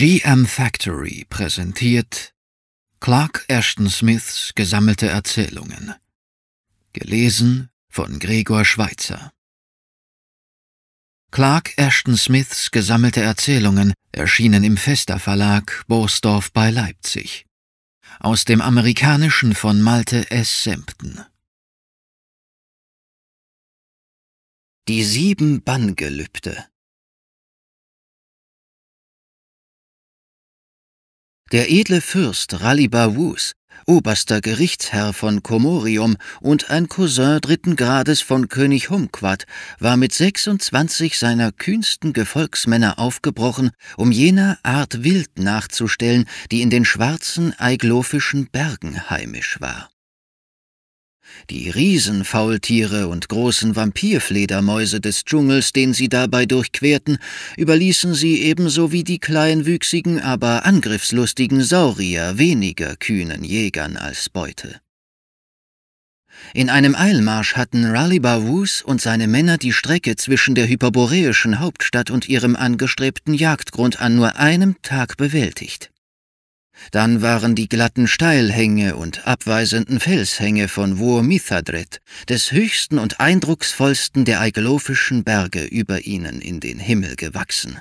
GM Factory präsentiert Clark Ashton Smiths gesammelte Erzählungen. Gelesen von Gregor Schweitzer. Clark Ashton Smiths gesammelte Erzählungen erschienen im Fester Verlag Borsdorf bei Leipzig. Aus dem Amerikanischen von Malte S. Sempten. Die sieben Banngelübde Der edle Fürst Raliba Wus, oberster Gerichtsherr von Komorium und ein Cousin dritten Grades von König Humquat, war mit 26 seiner kühnsten Gefolgsmänner aufgebrochen, um jener Art Wild nachzustellen, die in den schwarzen eiglofischen Bergen heimisch war die Riesenfaultiere und großen Vampirfledermäuse des Dschungels, den sie dabei durchquerten, überließen sie ebenso wie die kleinwüchsigen, aber angriffslustigen Saurier weniger kühnen Jägern als Beute. In einem Eilmarsch hatten Raliba Bawus und seine Männer die Strecke zwischen der hyperboreischen Hauptstadt und ihrem angestrebten Jagdgrund an nur einem Tag bewältigt. Dann waren die glatten Steilhänge und abweisenden Felshänge von Wurmithadret, des höchsten und eindrucksvollsten der aiglofischen Berge, über ihnen in den Himmel gewachsen.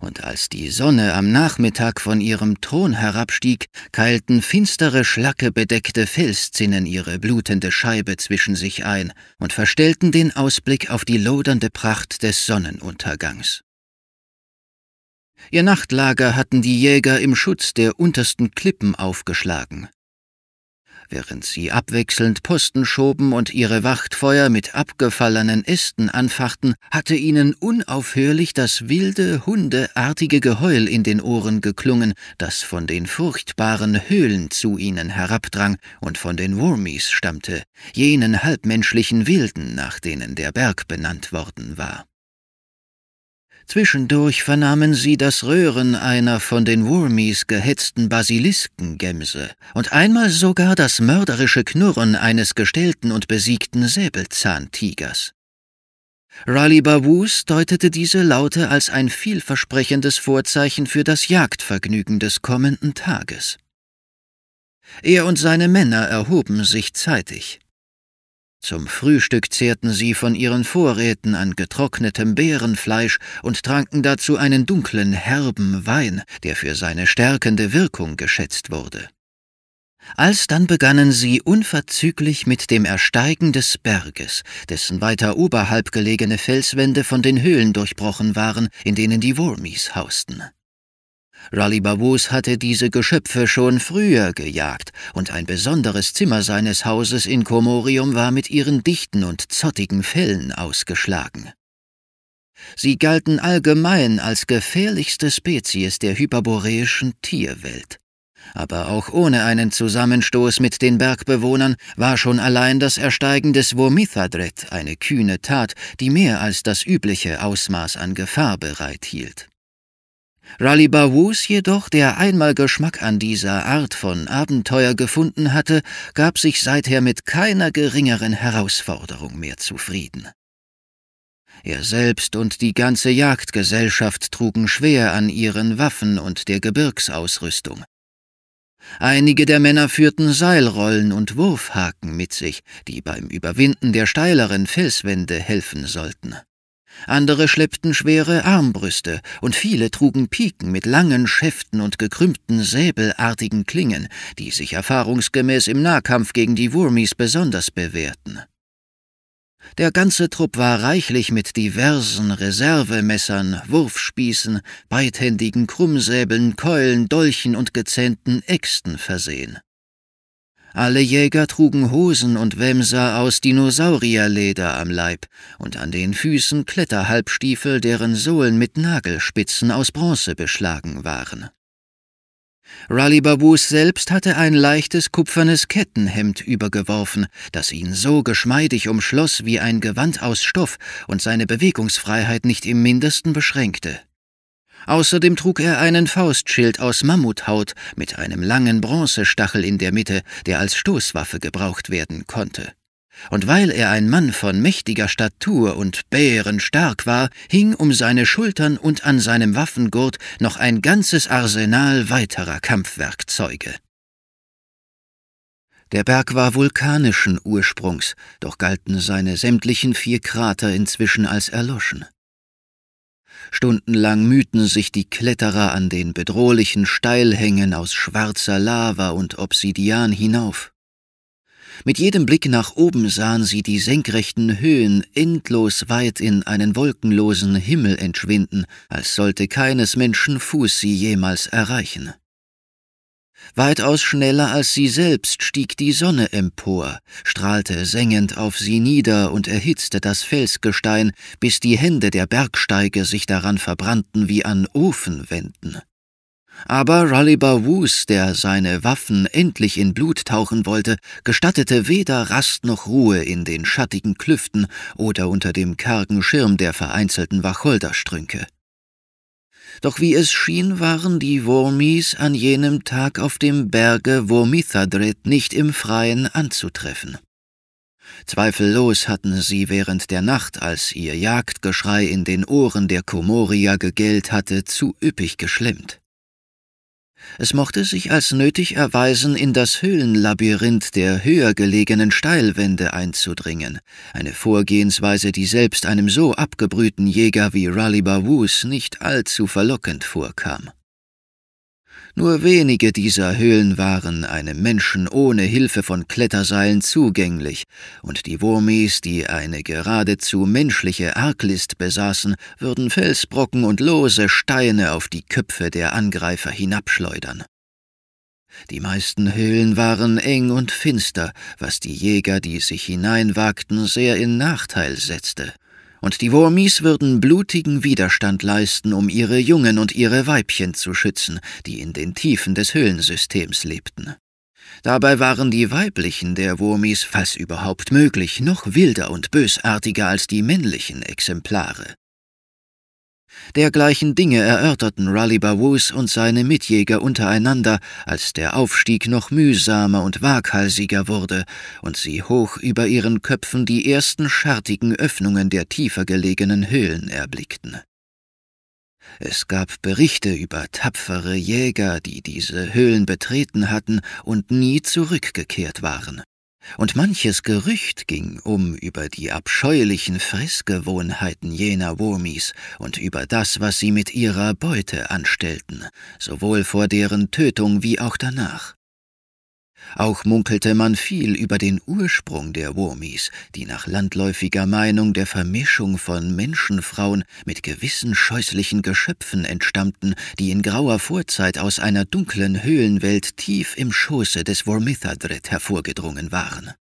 Und als die Sonne am Nachmittag von ihrem Thron herabstieg, keilten finstere, schlackebedeckte Felszinnen ihre blutende Scheibe zwischen sich ein und verstellten den Ausblick auf die lodernde Pracht des Sonnenuntergangs. Ihr Nachtlager hatten die Jäger im Schutz der untersten Klippen aufgeschlagen. Während sie abwechselnd Posten schoben und ihre Wachtfeuer mit abgefallenen Ästen anfachten, hatte ihnen unaufhörlich das wilde, hundeartige Geheul in den Ohren geklungen, das von den furchtbaren Höhlen zu ihnen herabdrang und von den Wurmies stammte, jenen halbmenschlichen Wilden, nach denen der Berg benannt worden war. Zwischendurch vernahmen sie das Röhren einer von den Wurmies gehetzten Basiliskengemse und einmal sogar das mörderische Knurren eines gestellten und besiegten Säbelzahntigers. Raleigh Babus deutete diese Laute als ein vielversprechendes Vorzeichen für das Jagdvergnügen des kommenden Tages. Er und seine Männer erhoben sich zeitig. Zum Frühstück zehrten sie von ihren Vorräten an getrocknetem Beerenfleisch und tranken dazu einen dunklen, herben Wein, der für seine stärkende Wirkung geschätzt wurde. Alsdann begannen sie unverzüglich mit dem Ersteigen des Berges, dessen weiter oberhalb gelegene Felswände von den Höhlen durchbrochen waren, in denen die Wormies hausten. Raleigh Babus hatte diese Geschöpfe schon früher gejagt, und ein besonderes Zimmer seines Hauses in Komorium war mit ihren dichten und zottigen Fellen ausgeschlagen. Sie galten allgemein als gefährlichste Spezies der hyperboreischen Tierwelt. Aber auch ohne einen Zusammenstoß mit den Bergbewohnern war schon allein das Ersteigen des Womithadret eine kühne Tat, die mehr als das übliche Ausmaß an Gefahr bereithielt. Bawus jedoch, der einmal Geschmack an dieser Art von Abenteuer gefunden hatte, gab sich seither mit keiner geringeren Herausforderung mehr zufrieden. Er selbst und die ganze Jagdgesellschaft trugen schwer an ihren Waffen und der Gebirgsausrüstung. Einige der Männer führten Seilrollen und Wurfhaken mit sich, die beim Überwinden der steileren Felswände helfen sollten andere schleppten schwere Armbrüste, und viele trugen Piken mit langen Schäften und gekrümmten säbelartigen Klingen, die sich erfahrungsgemäß im Nahkampf gegen die Wurmis besonders bewährten. Der ganze Trupp war reichlich mit diversen Reservemessern, Wurfspießen, beidhändigen Krummsäbeln, Keulen, Dolchen und gezähnten Äxten versehen. Alle Jäger trugen Hosen und Wemser aus Dinosaurierleder am Leib und an den Füßen Kletterhalbstiefel, deren Sohlen mit Nagelspitzen aus Bronze beschlagen waren. Raleigh Babus selbst hatte ein leichtes kupfernes Kettenhemd übergeworfen, das ihn so geschmeidig umschloss wie ein Gewand aus Stoff und seine Bewegungsfreiheit nicht im mindesten beschränkte. Außerdem trug er einen Faustschild aus Mammuthaut mit einem langen Bronzestachel in der Mitte, der als Stoßwaffe gebraucht werden konnte. Und weil er ein Mann von mächtiger Statur und bärenstark war, hing um seine Schultern und an seinem Waffengurt noch ein ganzes Arsenal weiterer Kampfwerkzeuge. Der Berg war vulkanischen Ursprungs, doch galten seine sämtlichen vier Krater inzwischen als erloschen. Stundenlang mühten sich die Kletterer an den bedrohlichen Steilhängen aus schwarzer Lava und Obsidian hinauf. Mit jedem Blick nach oben sahen sie die senkrechten Höhen endlos weit in einen wolkenlosen Himmel entschwinden, als sollte keines Menschen Fuß sie jemals erreichen. Weitaus schneller als sie selbst stieg die Sonne empor, strahlte sengend auf sie nieder und erhitzte das Felsgestein, bis die Hände der Bergsteige sich daran verbrannten wie an Ofenwänden. Aber Raliba Woos, der seine Waffen endlich in Blut tauchen wollte, gestattete weder Rast noch Ruhe in den schattigen Klüften oder unter dem kargen Schirm der vereinzelten Wacholderstrünke. Doch wie es schien, waren die Wurmis an jenem Tag auf dem Berge Wurmithadrit nicht im Freien anzutreffen. Zweifellos hatten sie während der Nacht, als ihr Jagdgeschrei in den Ohren der Komoria gegellt hatte, zu üppig geschlimmt. Es mochte sich als nötig erweisen, in das Höhlenlabyrinth der höher gelegenen Steilwände einzudringen, eine Vorgehensweise, die selbst einem so abgebrühten Jäger wie Raleigh Woos nicht allzu verlockend vorkam. Nur wenige dieser Höhlen waren einem Menschen ohne Hilfe von Kletterseilen zugänglich, und die Wurmis, die eine geradezu menschliche Arglist besaßen, würden Felsbrocken und lose Steine auf die Köpfe der Angreifer hinabschleudern. Die meisten Höhlen waren eng und finster, was die Jäger, die sich hineinwagten, sehr in Nachteil setzte und die Wurmis würden blutigen Widerstand leisten, um ihre Jungen und ihre Weibchen zu schützen, die in den Tiefen des Höhlensystems lebten. Dabei waren die weiblichen der Wurmis, falls überhaupt möglich, noch wilder und bösartiger als die männlichen Exemplare. Dergleichen Dinge erörterten Raleigh Bawus und seine Mitjäger untereinander, als der Aufstieg noch mühsamer und waghalsiger wurde und sie hoch über ihren Köpfen die ersten schartigen Öffnungen der tiefer gelegenen Höhlen erblickten. Es gab Berichte über tapfere Jäger, die diese Höhlen betreten hatten und nie zurückgekehrt waren und manches Gerücht ging um über die abscheulichen Fressgewohnheiten jener Womis und über das, was sie mit ihrer Beute anstellten, sowohl vor deren Tötung wie auch danach. Auch munkelte man viel über den Ursprung der Womis, die nach landläufiger Meinung der Vermischung von Menschenfrauen mit gewissen scheußlichen Geschöpfen entstammten, die in grauer Vorzeit aus einer dunklen Höhlenwelt tief im Schoße des Wormithadrid hervorgedrungen waren.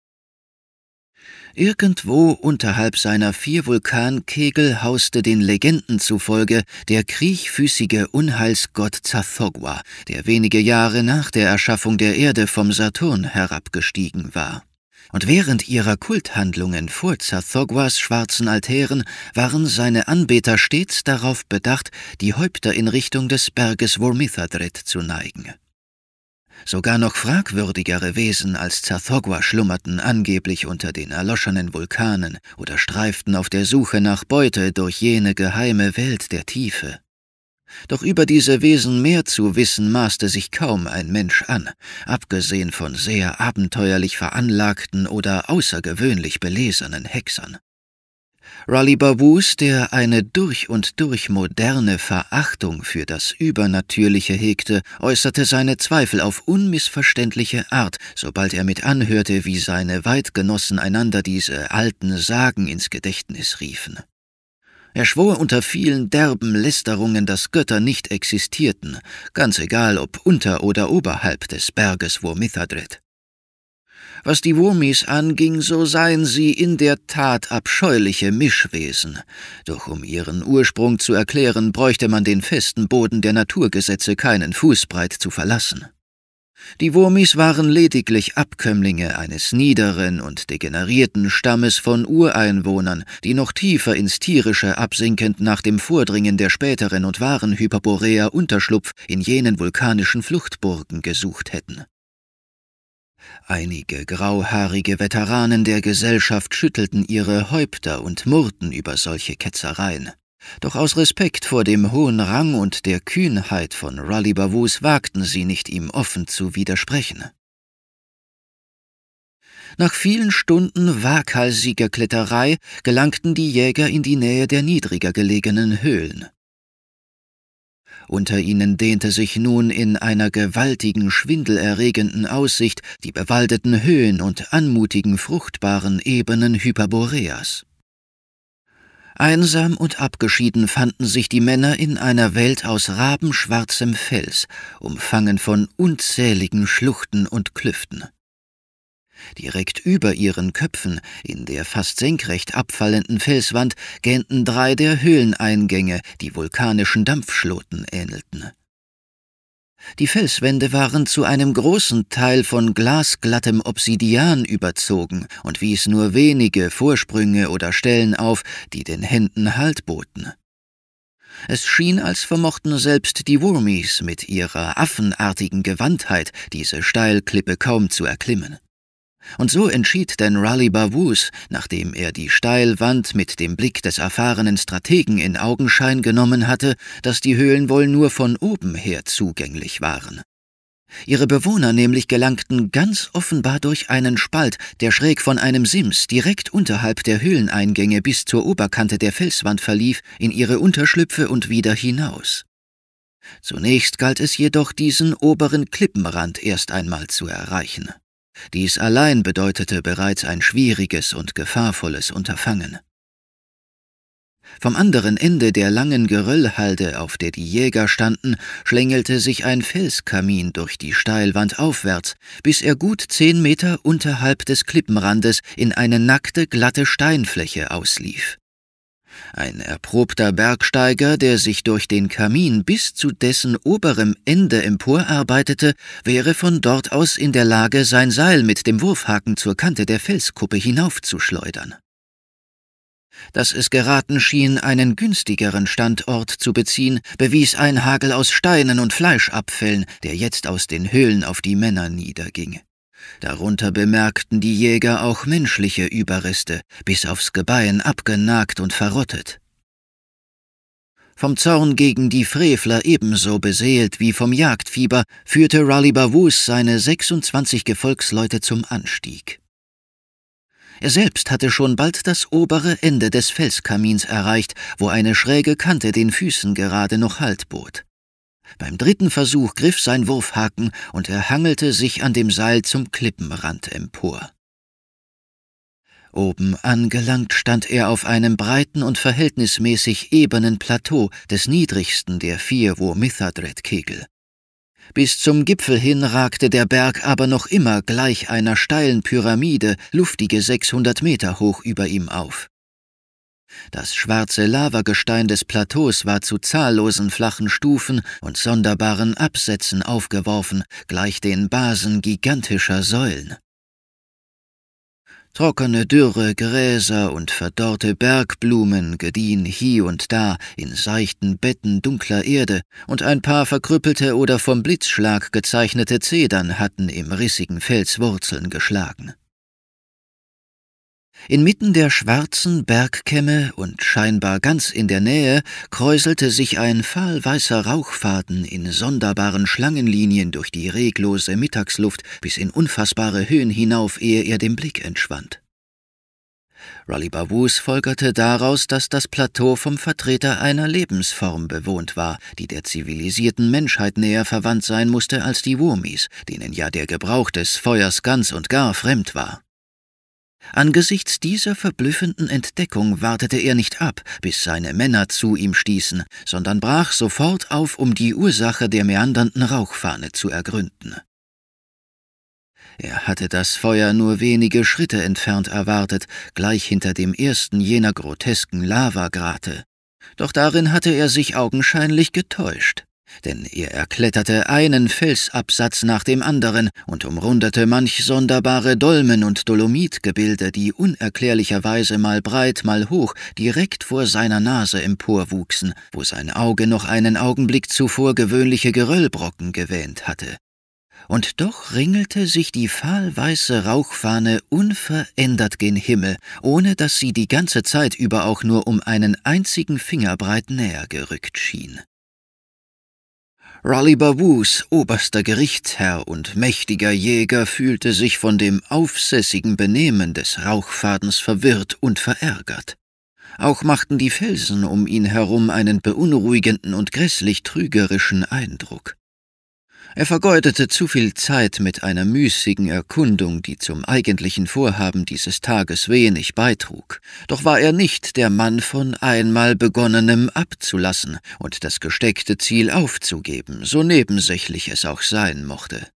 Irgendwo unterhalb seiner vier Vulkankegel hauste den Legenden zufolge der kriechfüßige Unheilsgott Zathogwa, der wenige Jahre nach der Erschaffung der Erde vom Saturn herabgestiegen war. Und während ihrer Kulthandlungen vor Zathogwas schwarzen Altären waren seine Anbeter stets darauf bedacht, die Häupter in Richtung des Berges Wurmithadret zu neigen. Sogar noch fragwürdigere Wesen als Zathogwa schlummerten angeblich unter den erloschenen Vulkanen oder streiften auf der Suche nach Beute durch jene geheime Welt der Tiefe. Doch über diese Wesen mehr zu wissen maßte sich kaum ein Mensch an, abgesehen von sehr abenteuerlich veranlagten oder außergewöhnlich belesenen Hexern. Raleigh Barwous, der eine durch und durch moderne Verachtung für das Übernatürliche hegte, äußerte seine Zweifel auf unmissverständliche Art, sobald er mit anhörte, wie seine Weitgenossen einander diese alten Sagen ins Gedächtnis riefen. Er schwor unter vielen derben Lästerungen, dass Götter nicht existierten, ganz egal ob unter oder oberhalb des Berges, wo Mithadret. Was die Wurmis anging, so seien sie in der Tat abscheuliche Mischwesen. Doch um ihren Ursprung zu erklären, bräuchte man den festen Boden der Naturgesetze keinen Fußbreit zu verlassen. Die Wurmis waren lediglich Abkömmlinge eines niederen und degenerierten Stammes von Ureinwohnern, die noch tiefer ins Tierische absinkend nach dem Vordringen der späteren und wahren Hyperboreer Unterschlupf in jenen vulkanischen Fluchtburgen gesucht hätten. Einige grauhaarige Veteranen der Gesellschaft schüttelten ihre Häupter und murrten über solche Ketzereien. Doch aus Respekt vor dem hohen Rang und der Kühnheit von Raleigh Bavus wagten sie nicht, ihm offen zu widersprechen. Nach vielen Stunden waghalsiger Kletterei gelangten die Jäger in die Nähe der niedriger gelegenen Höhlen. Unter ihnen dehnte sich nun in einer gewaltigen, schwindelerregenden Aussicht die bewaldeten Höhen und anmutigen, fruchtbaren Ebenen Hyperboreas. Einsam und abgeschieden fanden sich die Männer in einer Welt aus rabenschwarzem Fels, umfangen von unzähligen Schluchten und Klüften. Direkt über ihren Köpfen, in der fast senkrecht abfallenden Felswand, gähnten drei der Höhleneingänge, die vulkanischen Dampfschloten ähnelten. Die Felswände waren zu einem großen Teil von glasglattem Obsidian überzogen und wies nur wenige Vorsprünge oder Stellen auf, die den Händen Halt boten. Es schien, als vermochten selbst die Wurmies mit ihrer affenartigen Gewandtheit diese Steilklippe kaum zu erklimmen. Und so entschied denn Raleigh Bavus, nachdem er die Steilwand mit dem Blick des erfahrenen Strategen in Augenschein genommen hatte, dass die Höhlen wohl nur von oben her zugänglich waren. Ihre Bewohner nämlich gelangten ganz offenbar durch einen Spalt, der schräg von einem Sims direkt unterhalb der Höhleneingänge bis zur Oberkante der Felswand verlief, in ihre Unterschlüpfe und wieder hinaus. Zunächst galt es jedoch, diesen oberen Klippenrand erst einmal zu erreichen. Dies allein bedeutete bereits ein schwieriges und gefahrvolles Unterfangen. Vom anderen Ende der langen Geröllhalde, auf der die Jäger standen, schlängelte sich ein Felskamin durch die Steilwand aufwärts, bis er gut zehn Meter unterhalb des Klippenrandes in eine nackte, glatte Steinfläche auslief ein erprobter Bergsteiger, der sich durch den Kamin bis zu dessen oberem Ende emporarbeitete, wäre von dort aus in der Lage, sein Seil mit dem Wurfhaken zur Kante der Felskuppe hinaufzuschleudern. Dass es geraten schien, einen günstigeren Standort zu beziehen, bewies ein Hagel aus Steinen und Fleischabfällen, der jetzt aus den Höhlen auf die Männer niederging. Darunter bemerkten die Jäger auch menschliche Überreste, bis aufs Gebein abgenagt und verrottet. Vom Zorn gegen die Frevler ebenso beseelt wie vom Jagdfieber führte Raleigh Bavus seine 26 Gefolgsleute zum Anstieg. Er selbst hatte schon bald das obere Ende des Felskamins erreicht, wo eine schräge Kante den Füßen gerade noch Halt bot. Beim dritten Versuch griff sein Wurfhaken und er hangelte sich an dem Seil zum Klippenrand empor. Oben angelangt stand er auf einem breiten und verhältnismäßig ebenen Plateau des niedrigsten der vier Wurmithadret-Kegel. Bis zum Gipfel hin ragte der Berg aber noch immer gleich einer steilen Pyramide luftige 600 Meter hoch über ihm auf. Das schwarze Lavagestein des Plateaus war zu zahllosen flachen Stufen und sonderbaren Absätzen aufgeworfen, gleich den Basen gigantischer Säulen. Trockene, dürre Gräser und verdorrte Bergblumen gediehen hie und da in seichten Betten dunkler Erde, und ein paar verkrüppelte oder vom Blitzschlag gezeichnete Zedern hatten im rissigen Fels Wurzeln geschlagen. Inmitten der schwarzen Bergkämme und scheinbar ganz in der Nähe kräuselte sich ein fahlweißer Rauchfaden in sonderbaren Schlangenlinien durch die reglose Mittagsluft bis in unfassbare Höhen hinauf, ehe er dem Blick entschwand. Raleigh Bawus folgerte daraus, dass das Plateau vom Vertreter einer Lebensform bewohnt war, die der zivilisierten Menschheit näher verwandt sein musste als die Wurmis, denen ja der Gebrauch des Feuers ganz und gar fremd war. Angesichts dieser verblüffenden Entdeckung wartete er nicht ab, bis seine Männer zu ihm stießen, sondern brach sofort auf, um die Ursache der meandernden Rauchfahne zu ergründen. Er hatte das Feuer nur wenige Schritte entfernt erwartet, gleich hinter dem ersten jener grotesken Lavagrate. Doch darin hatte er sich augenscheinlich getäuscht denn er erkletterte einen Felsabsatz nach dem anderen und umrundete manch sonderbare Dolmen und Dolomitgebilde, die unerklärlicherweise mal breit, mal hoch, direkt vor seiner Nase emporwuchsen, wo sein Auge noch einen Augenblick zuvor gewöhnliche Geröllbrocken gewähnt hatte. Und doch ringelte sich die fahlweiße Rauchfahne unverändert gen Himmel, ohne dass sie die ganze Zeit über auch nur um einen einzigen Fingerbreit näher gerückt schien. Raleigh Bawus, oberster Gerichtsherr und mächtiger Jäger, fühlte sich von dem aufsässigen Benehmen des Rauchfadens verwirrt und verärgert. Auch machten die Felsen um ihn herum einen beunruhigenden und grässlich trügerischen Eindruck. Er vergeudete zu viel Zeit mit einer müßigen Erkundung, die zum eigentlichen Vorhaben dieses Tages wenig beitrug. Doch war er nicht der Mann von einmal Begonnenem abzulassen und das gesteckte Ziel aufzugeben, so nebensächlich es auch sein mochte.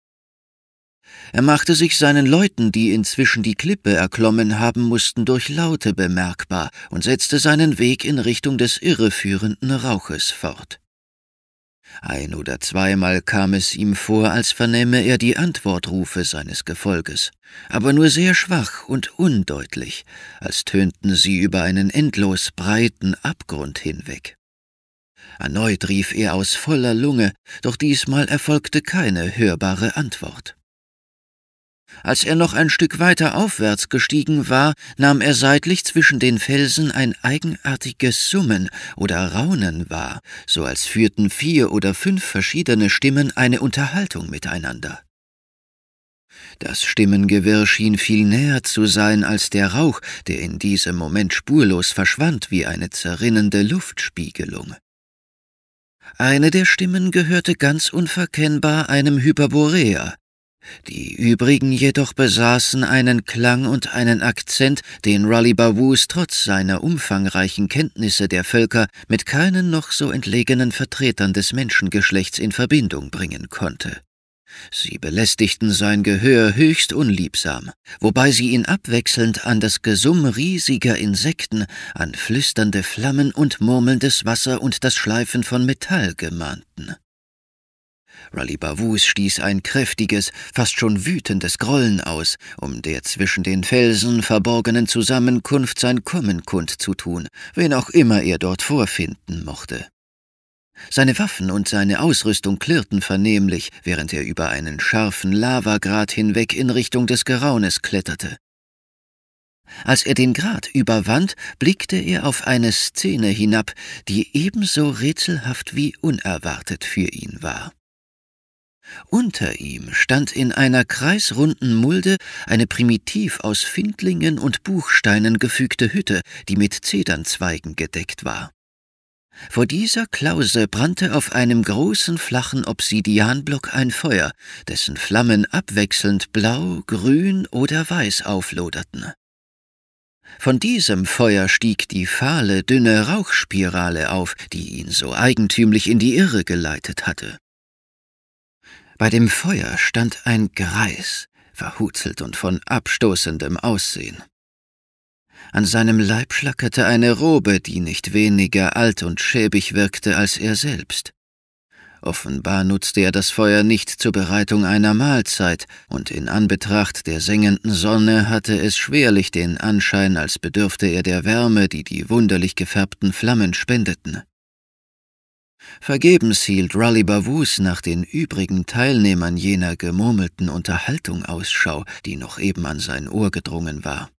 Er machte sich seinen Leuten, die inzwischen die Klippe erklommen haben mussten, durch Laute bemerkbar und setzte seinen Weg in Richtung des irreführenden Rauches fort. Ein oder zweimal kam es ihm vor, als vernähme er die Antwortrufe seines Gefolges, aber nur sehr schwach und undeutlich, als tönten sie über einen endlos breiten Abgrund hinweg. Erneut rief er aus voller Lunge, doch diesmal erfolgte keine hörbare Antwort. Als er noch ein Stück weiter aufwärts gestiegen war, nahm er seitlich zwischen den Felsen ein eigenartiges Summen oder Raunen wahr, so als führten vier oder fünf verschiedene Stimmen eine Unterhaltung miteinander. Das Stimmengewirr schien viel näher zu sein als der Rauch, der in diesem Moment spurlos verschwand wie eine zerrinnende Luftspiegelung. Eine der Stimmen gehörte ganz unverkennbar einem Hyperboreer, die übrigen jedoch besaßen einen Klang und einen Akzent, den Raleigh Bawus trotz seiner umfangreichen Kenntnisse der Völker mit keinen noch so entlegenen Vertretern des Menschengeschlechts in Verbindung bringen konnte. Sie belästigten sein Gehör höchst unliebsam, wobei sie ihn abwechselnd an das Gesumm riesiger Insekten, an flüsternde Flammen und murmelndes Wasser und das Schleifen von Metall gemahnten. Raleigh Bavus stieß ein kräftiges, fast schon wütendes Grollen aus, um der zwischen den Felsen verborgenen Zusammenkunft sein Kommen kundzutun, wen auch immer er dort vorfinden mochte. Seine Waffen und seine Ausrüstung klirrten vernehmlich, während er über einen scharfen Lavagrat hinweg in Richtung des Geraunes kletterte. Als er den Grat überwand, blickte er auf eine Szene hinab, die ebenso rätselhaft wie unerwartet für ihn war. Unter ihm stand in einer kreisrunden Mulde eine primitiv aus Findlingen und Buchsteinen gefügte Hütte, die mit Zedernzweigen gedeckt war. Vor dieser Klause brannte auf einem großen flachen Obsidianblock ein Feuer, dessen Flammen abwechselnd blau, grün oder weiß aufloderten. Von diesem Feuer stieg die fahle, dünne Rauchspirale auf, die ihn so eigentümlich in die Irre geleitet hatte. Bei dem Feuer stand ein Greis, verhuzelt und von abstoßendem Aussehen. An seinem Leib schlackerte eine Robe, die nicht weniger alt und schäbig wirkte als er selbst. Offenbar nutzte er das Feuer nicht zur Bereitung einer Mahlzeit, und in Anbetracht der sengenden Sonne hatte es schwerlich den Anschein, als bedürfte er der Wärme, die die wunderlich gefärbten Flammen spendeten. Vergebens hielt Raleigh Bavus nach den übrigen Teilnehmern jener gemurmelten Unterhaltung Ausschau, die noch eben an sein Ohr gedrungen war.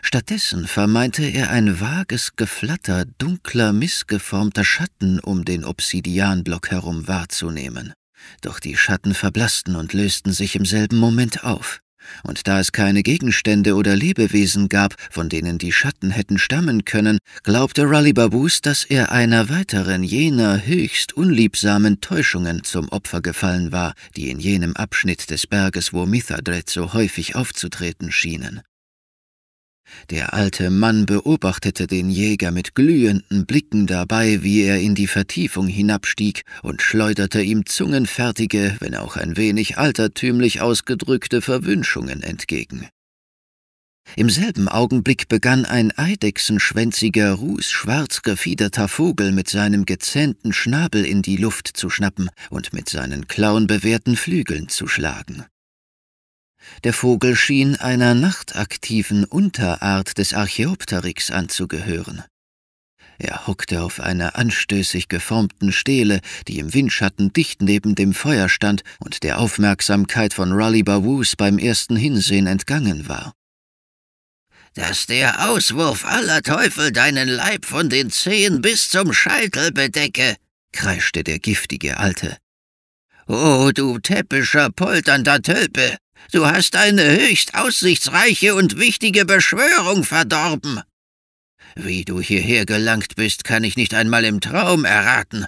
Stattdessen vermeinte er ein vages Geflatter dunkler, missgeformter Schatten um den Obsidianblock herum wahrzunehmen. Doch die Schatten verblassten und lösten sich im selben Moment auf und da es keine Gegenstände oder Lebewesen gab, von denen die Schatten hätten stammen können, glaubte Raleigh Babus, dass er einer weiteren jener höchst unliebsamen Täuschungen zum Opfer gefallen war, die in jenem Abschnitt des Berges, wo Mithadret so häufig aufzutreten schienen. Der alte Mann beobachtete den Jäger mit glühenden Blicken dabei, wie er in die Vertiefung hinabstieg und schleuderte ihm zungenfertige, wenn auch ein wenig altertümlich ausgedrückte Verwünschungen entgegen. Im selben Augenblick begann ein eidechsenschwänziger, rußschwarz gefiederter Vogel mit seinem gezähnten Schnabel in die Luft zu schnappen und mit seinen klauenbewehrten Flügeln zu schlagen. Der Vogel schien einer nachtaktiven Unterart des Archäopteryx anzugehören. Er hockte auf einer anstößig geformten Stele, die im Windschatten dicht neben dem Feuer stand und der Aufmerksamkeit von Raleigh Bawus beim ersten Hinsehen entgangen war. Dass der Auswurf aller Teufel deinen Leib von den Zehen bis zum Scheitel bedecke, kreischte der giftige Alte. oh, du täppischer, polternder Tölpe! Du hast eine höchst aussichtsreiche und wichtige Beschwörung verdorben. Wie du hierher gelangt bist, kann ich nicht einmal im Traum erraten.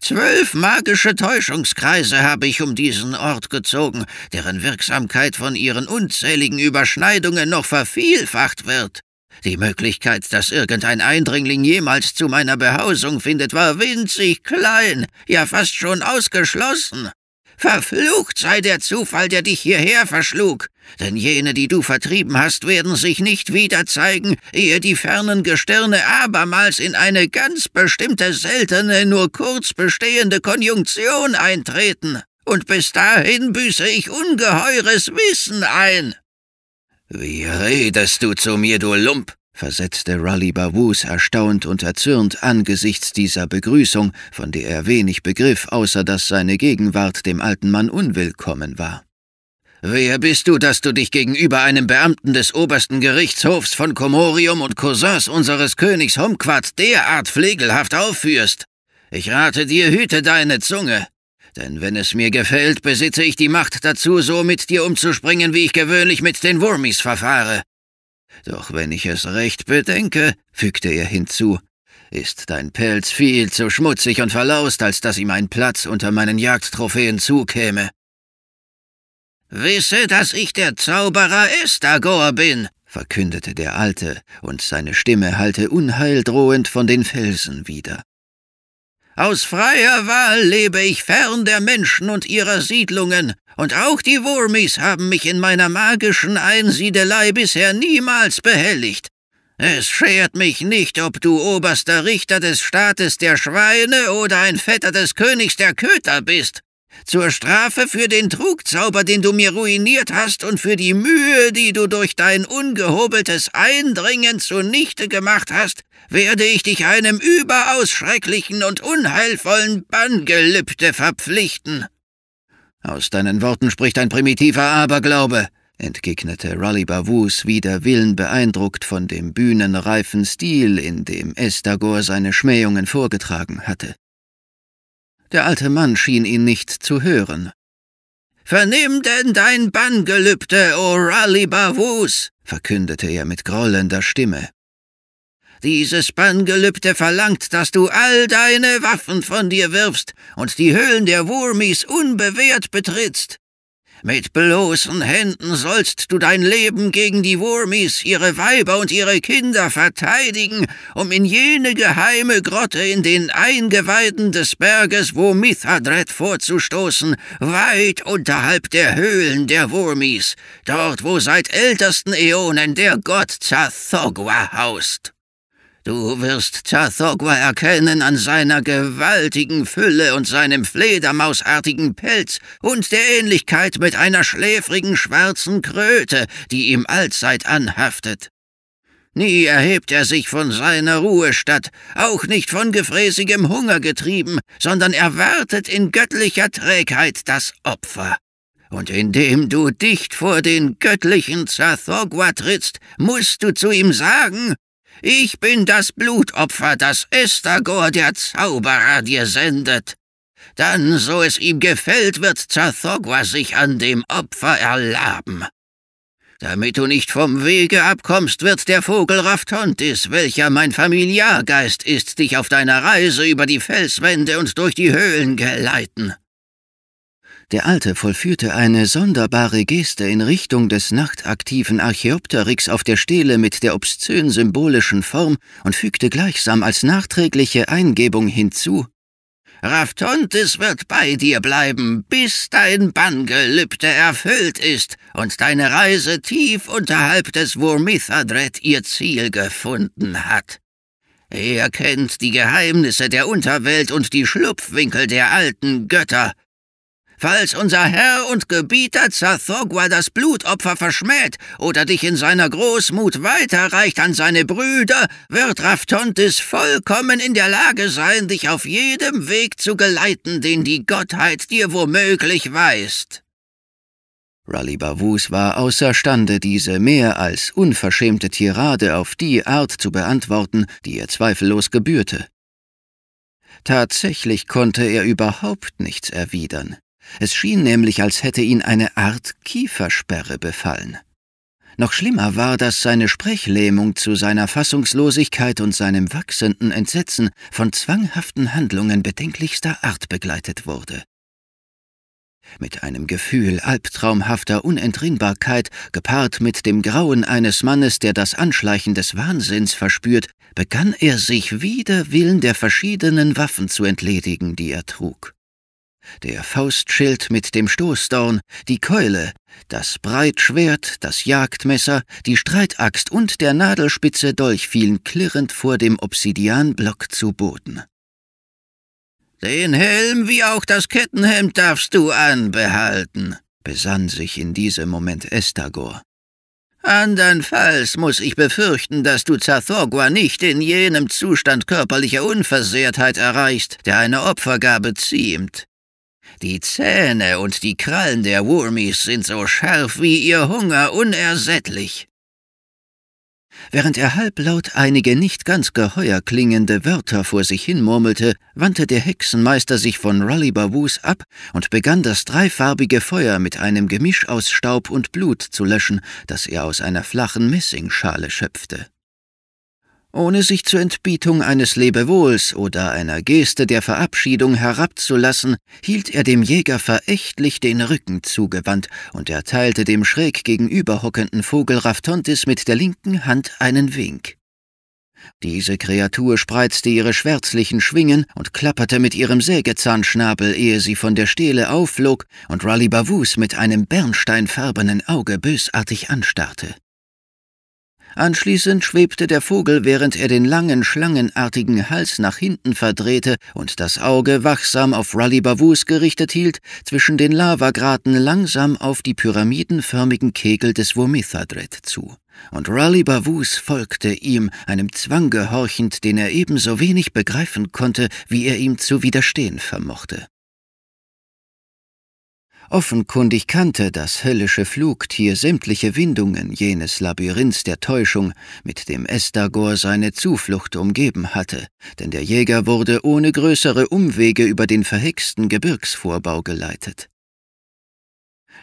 Zwölf magische Täuschungskreise habe ich um diesen Ort gezogen, deren Wirksamkeit von ihren unzähligen Überschneidungen noch vervielfacht wird. Die Möglichkeit, dass irgendein Eindringling jemals zu meiner Behausung findet, war winzig klein, ja fast schon ausgeschlossen. Verflucht sei der Zufall, der dich hierher verschlug, denn jene, die du vertrieben hast, werden sich nicht wieder zeigen, ehe die fernen Gestirne abermals in eine ganz bestimmte, seltene, nur kurz bestehende Konjunktion eintreten, und bis dahin büße ich ungeheures Wissen ein. Wie redest du zu mir, du Lump? versetzte Raleigh Bavus erstaunt und erzürnt angesichts dieser Begrüßung, von der er wenig begriff, außer dass seine Gegenwart dem alten Mann unwillkommen war. Wer bist du, dass du dich gegenüber einem Beamten des obersten Gerichtshofs von Komorium und Cousins unseres Königs Homquat derart pflegelhaft aufführst? Ich rate dir, hüte deine Zunge. Denn wenn es mir gefällt, besitze ich die Macht dazu, so mit dir umzuspringen, wie ich gewöhnlich mit den Wurmis verfahre. Doch wenn ich es recht bedenke, fügte er hinzu, ist dein Pelz viel zu schmutzig und verlaust, als dass ihm ein Platz unter meinen Jagdtrophäen zukäme. Wisse, dass ich der Zauberer Estagor bin, verkündete der Alte, und seine Stimme hallte unheildrohend von den Felsen wieder. Aus freier Wahl lebe ich fern der Menschen und ihrer Siedlungen, und auch die Wurmis haben mich in meiner magischen Einsiedelei bisher niemals behelligt. Es schert mich nicht, ob du oberster Richter des Staates der Schweine oder ein Vetter des Königs der Köter bist. Zur Strafe für den Trugzauber, den du mir ruiniert hast, und für die Mühe, die du durch dein ungehobeltes Eindringen zunichte gemacht hast, werde ich dich einem überaus schrecklichen und unheilvollen Banngelübde verpflichten. Aus deinen Worten spricht ein primitiver Aberglaube, entgegnete Raleigh Bavus wider Willen beeindruckt von dem bühnenreifen Stil, in dem Estagor seine Schmähungen vorgetragen hatte. Der alte Mann schien ihn nicht zu hören. Vernimm denn dein Banngelübde, o Rally Bavus, verkündete er mit grollender Stimme. Dieses Banngelübde verlangt, dass du all deine Waffen von dir wirfst und die Höhlen der Wurmis unbewehrt betrittst. Mit bloßen Händen sollst du dein Leben gegen die Wurmis, ihre Weiber und ihre Kinder verteidigen, um in jene geheime Grotte in den Eingeweiden des Berges Womithadret vorzustoßen, weit unterhalb der Höhlen der Wurmis, dort, wo seit ältesten Äonen der Gott Zathogwa haust. Du wirst Zathogwa erkennen an seiner gewaltigen Fülle und seinem fledermausartigen Pelz und der Ähnlichkeit mit einer schläfrigen schwarzen Kröte, die ihm allzeit anhaftet. Nie erhebt er sich von seiner Ruhestatt, auch nicht von gefräßigem Hunger getrieben, sondern erwartet in göttlicher Trägheit das Opfer. Und indem du dicht vor den göttlichen Zathogwa trittst, musst du zu ihm sagen, ich bin das Blutopfer, das Estagor, der Zauberer, dir sendet. Dann, so es ihm gefällt, wird Zathogwa sich an dem Opfer erlaben. Damit du nicht vom Wege abkommst, wird der Vogel Raftontis, welcher mein Familiargeist ist, dich auf deiner Reise über die Felswände und durch die Höhlen geleiten. Der Alte vollführte eine sonderbare Geste in Richtung des nachtaktiven Archäopteryx auf der Stele mit der obszön symbolischen Form und fügte gleichsam als nachträgliche Eingebung hinzu Raftontis wird bei dir bleiben, bis dein Banngelübde erfüllt ist und deine Reise tief unterhalb des Wurmithadret ihr Ziel gefunden hat. Er kennt die Geheimnisse der Unterwelt und die Schlupfwinkel der alten Götter, Falls unser Herr und Gebieter Zathogwa das Blutopfer verschmäht oder dich in seiner Großmut weiterreicht an seine Brüder, wird Raftontis vollkommen in der Lage sein, dich auf jedem Weg zu geleiten, den die Gottheit dir womöglich weist. Raleigh Bavus war außerstande, diese mehr als unverschämte Tirade auf die Art zu beantworten, die ihr zweifellos gebührte. Tatsächlich konnte er überhaupt nichts erwidern. Es schien nämlich, als hätte ihn eine Art Kiefersperre befallen. Noch schlimmer war, dass seine Sprechlähmung zu seiner Fassungslosigkeit und seinem wachsenden Entsetzen von zwanghaften Handlungen bedenklichster Art begleitet wurde. Mit einem Gefühl albtraumhafter Unentrinnbarkeit, gepaart mit dem Grauen eines Mannes, der das Anschleichen des Wahnsinns verspürt, begann er sich wider Willen der verschiedenen Waffen zu entledigen, die er trug der Faustschild mit dem Stoßdorn, die Keule, das Breitschwert, das Jagdmesser, die Streitaxt und der Nadelspitze Dolch fielen klirrend vor dem Obsidianblock zu Boden. Den Helm wie auch das Kettenhemd darfst du anbehalten, besann sich in diesem Moment Estagor. Andernfalls muß ich befürchten, dass du Zathorgua nicht in jenem Zustand körperlicher Unversehrtheit erreichst, der eine Opfergabe ziemt. Die Zähne und die Krallen der Wurmis sind so scharf wie ihr Hunger unersättlich. Während er halblaut einige nicht ganz geheuer klingende Wörter vor sich hin murmelte, wandte der Hexenmeister sich von Rolly Babus ab und begann das dreifarbige Feuer mit einem Gemisch aus Staub und Blut zu löschen, das er aus einer flachen Messingschale schöpfte ohne sich zur Entbietung eines Lebewohls oder einer Geste der Verabschiedung herabzulassen, hielt er dem Jäger verächtlich den Rücken zugewandt und erteilte dem schräg gegenüber hockenden Vogel Raftontis mit der linken Hand einen Wink. Diese Kreatur spreizte ihre schwärzlichen Schwingen und klapperte mit ihrem Sägezahnschnabel, ehe sie von der Stele aufflog und Rally Bavus mit einem bernsteinfarbenen Auge bösartig anstarrte. Anschließend schwebte der Vogel, während er den langen, schlangenartigen Hals nach hinten verdrehte und das Auge wachsam auf Rally Bavus gerichtet hielt, zwischen den Lavagraten langsam auf die pyramidenförmigen Kegel des Womithadret zu. Und Rally Bavus folgte ihm, einem Zwang gehorchend, den er ebenso wenig begreifen konnte, wie er ihm zu widerstehen vermochte. Offenkundig kannte das höllische Flugtier sämtliche Windungen jenes Labyrinths der Täuschung, mit dem Estagor seine Zuflucht umgeben hatte, denn der Jäger wurde ohne größere Umwege über den verhexten Gebirgsvorbau geleitet.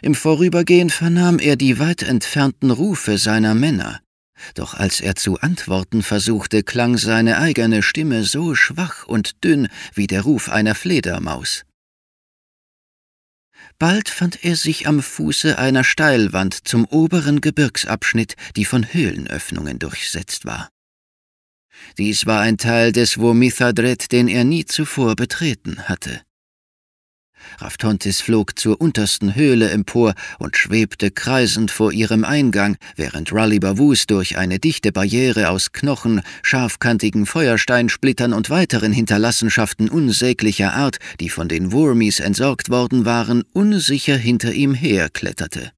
Im Vorübergehen vernahm er die weit entfernten Rufe seiner Männer, doch als er zu antworten versuchte, klang seine eigene Stimme so schwach und dünn wie der Ruf einer Fledermaus. Bald fand er sich am Fuße einer Steilwand zum oberen Gebirgsabschnitt, die von Höhlenöffnungen durchsetzt war. Dies war ein Teil des Womithadret, den er nie zuvor betreten hatte. Raftontis flog zur untersten Höhle empor und schwebte kreisend vor ihrem Eingang, während Raleigh Bavus durch eine dichte Barriere aus Knochen, scharfkantigen Feuersteinsplittern und weiteren Hinterlassenschaften unsäglicher Art, die von den Wurmis entsorgt worden waren, unsicher hinter ihm herkletterte.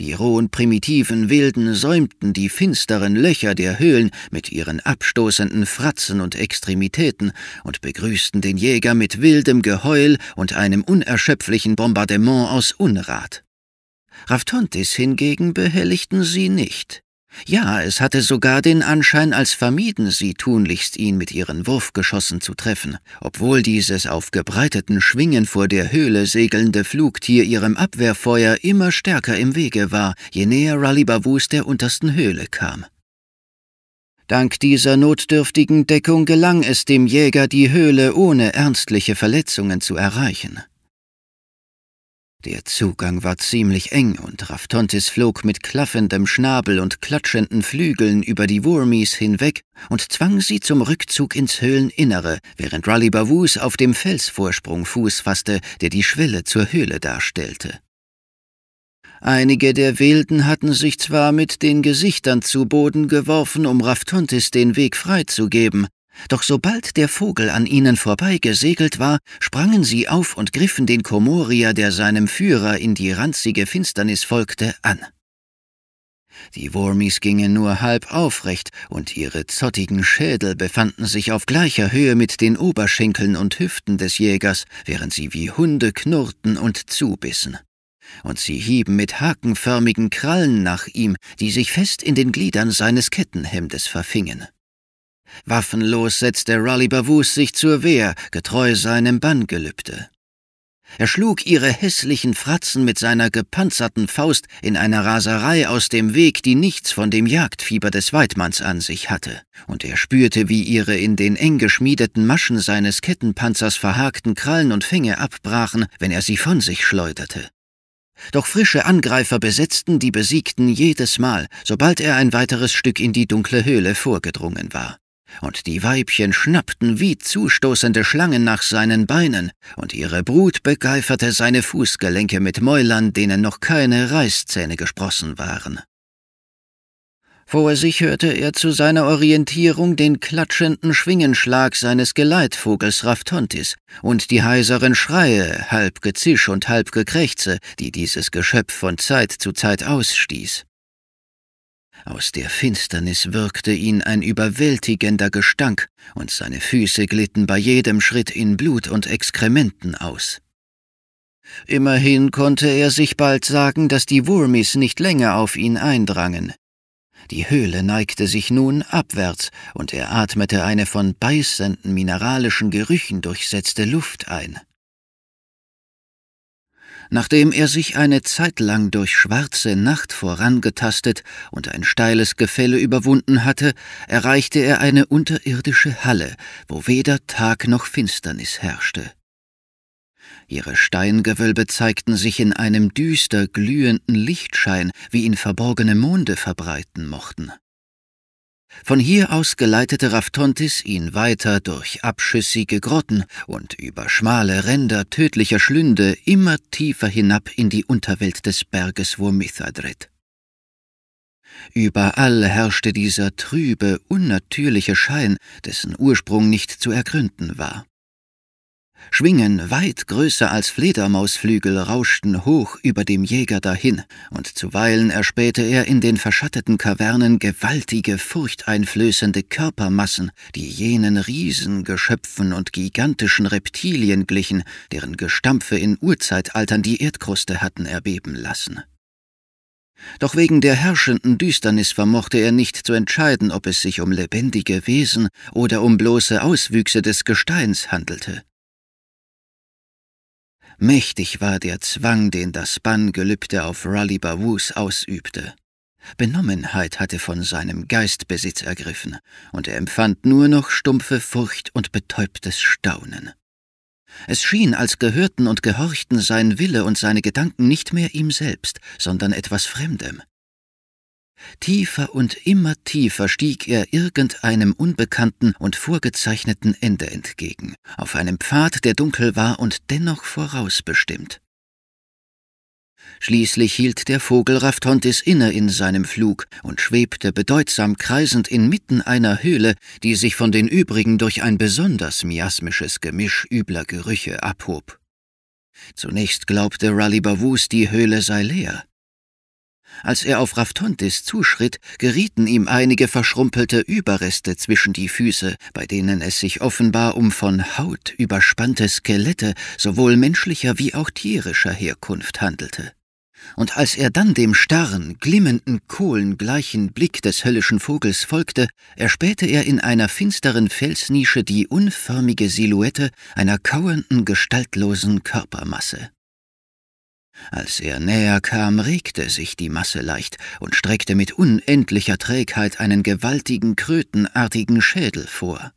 Die rohen, primitiven Wilden säumten die finsteren Löcher der Höhlen mit ihren abstoßenden Fratzen und Extremitäten und begrüßten den Jäger mit wildem Geheul und einem unerschöpflichen Bombardement aus Unrat. Raftontis hingegen behelligten sie nicht. Ja, es hatte sogar den Anschein, als vermieden sie tunlichst ihn mit ihren Wurfgeschossen zu treffen, obwohl dieses auf gebreiteten Schwingen vor der Höhle segelnde Flugtier ihrem Abwehrfeuer immer stärker im Wege war, je näher Rallybavus der untersten Höhle kam. Dank dieser notdürftigen Deckung gelang es dem Jäger, die Höhle ohne ernstliche Verletzungen zu erreichen. Der Zugang war ziemlich eng und Raftontis flog mit klaffendem Schnabel und klatschenden Flügeln über die Wurmis hinweg und zwang sie zum Rückzug ins Höhleninnere, während Raleigh Bavus auf dem Felsvorsprung Fuß fasste, der die Schwelle zur Höhle darstellte. Einige der Wilden hatten sich zwar mit den Gesichtern zu Boden geworfen, um Raftontis den Weg freizugeben, doch sobald der Vogel an ihnen vorbeigesegelt war, sprangen sie auf und griffen den Komorier, der seinem Führer in die ranzige Finsternis folgte, an. Die Wurmis gingen nur halb aufrecht, und ihre zottigen Schädel befanden sich auf gleicher Höhe mit den Oberschenkeln und Hüften des Jägers, während sie wie Hunde knurrten und zubissen. Und sie hieben mit hakenförmigen Krallen nach ihm, die sich fest in den Gliedern seines Kettenhemdes verfingen. Waffenlos setzte Raleigh Bavus sich zur Wehr, getreu seinem Banngelübde. Er schlug ihre hässlichen Fratzen mit seiner gepanzerten Faust in einer Raserei aus dem Weg, die nichts von dem Jagdfieber des Weidmanns an sich hatte, und er spürte, wie ihre in den eng geschmiedeten Maschen seines Kettenpanzers verhakten Krallen und Fänge abbrachen, wenn er sie von sich schleuderte. Doch frische Angreifer besetzten die Besiegten jedes Mal, sobald er ein weiteres Stück in die dunkle Höhle vorgedrungen war und die Weibchen schnappten wie zustoßende Schlangen nach seinen Beinen, und ihre Brut begeiferte seine Fußgelenke mit Mäulern, denen noch keine Reißzähne gesprossen waren. Vor sich hörte er zu seiner Orientierung den klatschenden Schwingenschlag seines Geleitvogels Raftontis und die heiseren Schreie, halb Gezisch und halb Gekrächze, die dieses Geschöpf von Zeit zu Zeit ausstieß. Aus der Finsternis wirkte ihn ein überwältigender Gestank, und seine Füße glitten bei jedem Schritt in Blut und Exkrementen aus. Immerhin konnte er sich bald sagen, dass die Wurmis nicht länger auf ihn eindrangen. Die Höhle neigte sich nun abwärts, und er atmete eine von beißenden mineralischen Gerüchen durchsetzte Luft ein. Nachdem er sich eine Zeitlang durch schwarze Nacht vorangetastet und ein steiles Gefälle überwunden hatte, erreichte er eine unterirdische Halle, wo weder Tag noch Finsternis herrschte. Ihre Steingewölbe zeigten sich in einem düster glühenden Lichtschein, wie ihn verborgene Monde verbreiten mochten. Von hier aus geleitete Raftontis ihn weiter durch abschüssige Grotten und über schmale Ränder tödlicher Schlünde immer tiefer hinab in die Unterwelt des Berges wo Wurmithadret. Überall herrschte dieser trübe, unnatürliche Schein, dessen Ursprung nicht zu ergründen war. Schwingen weit größer als Fledermausflügel rauschten hoch über dem Jäger dahin, und zuweilen erspähte er in den verschatteten Kavernen gewaltige, furchteinflößende Körpermassen, die jenen Riesengeschöpfen und gigantischen Reptilien glichen, deren Gestampfe in Urzeitaltern die Erdkruste hatten erbeben lassen. Doch wegen der herrschenden Düsternis vermochte er nicht zu entscheiden, ob es sich um lebendige Wesen oder um bloße Auswüchse des Gesteins handelte. Mächtig war der Zwang, den das Banngelübde auf Raleigh Bawus ausübte. Benommenheit hatte von seinem Geist Besitz ergriffen, und er empfand nur noch stumpfe Furcht und betäubtes Staunen. Es schien, als gehörten und gehorchten sein Wille und seine Gedanken nicht mehr ihm selbst, sondern etwas Fremdem, Tiefer und immer tiefer stieg er irgendeinem unbekannten und vorgezeichneten Ende entgegen, auf einem Pfad, der dunkel war und dennoch vorausbestimmt. Schließlich hielt der Vogel Raftontis inne in seinem Flug und schwebte bedeutsam kreisend inmitten einer Höhle, die sich von den übrigen durch ein besonders miasmisches Gemisch übler Gerüche abhob. Zunächst glaubte Ralibavus, die Höhle sei leer, als er auf Raftontis zuschritt, gerieten ihm einige verschrumpelte Überreste zwischen die Füße, bei denen es sich offenbar um von Haut überspannte Skelette sowohl menschlicher wie auch tierischer Herkunft handelte. Und als er dann dem starren, glimmenden kohlengleichen Blick des höllischen Vogels folgte, erspähte er in einer finsteren Felsnische die unförmige Silhouette einer kauernden, gestaltlosen Körpermasse. Als er näher kam, regte sich die Masse leicht und streckte mit unendlicher Trägheit einen gewaltigen, krötenartigen Schädel vor.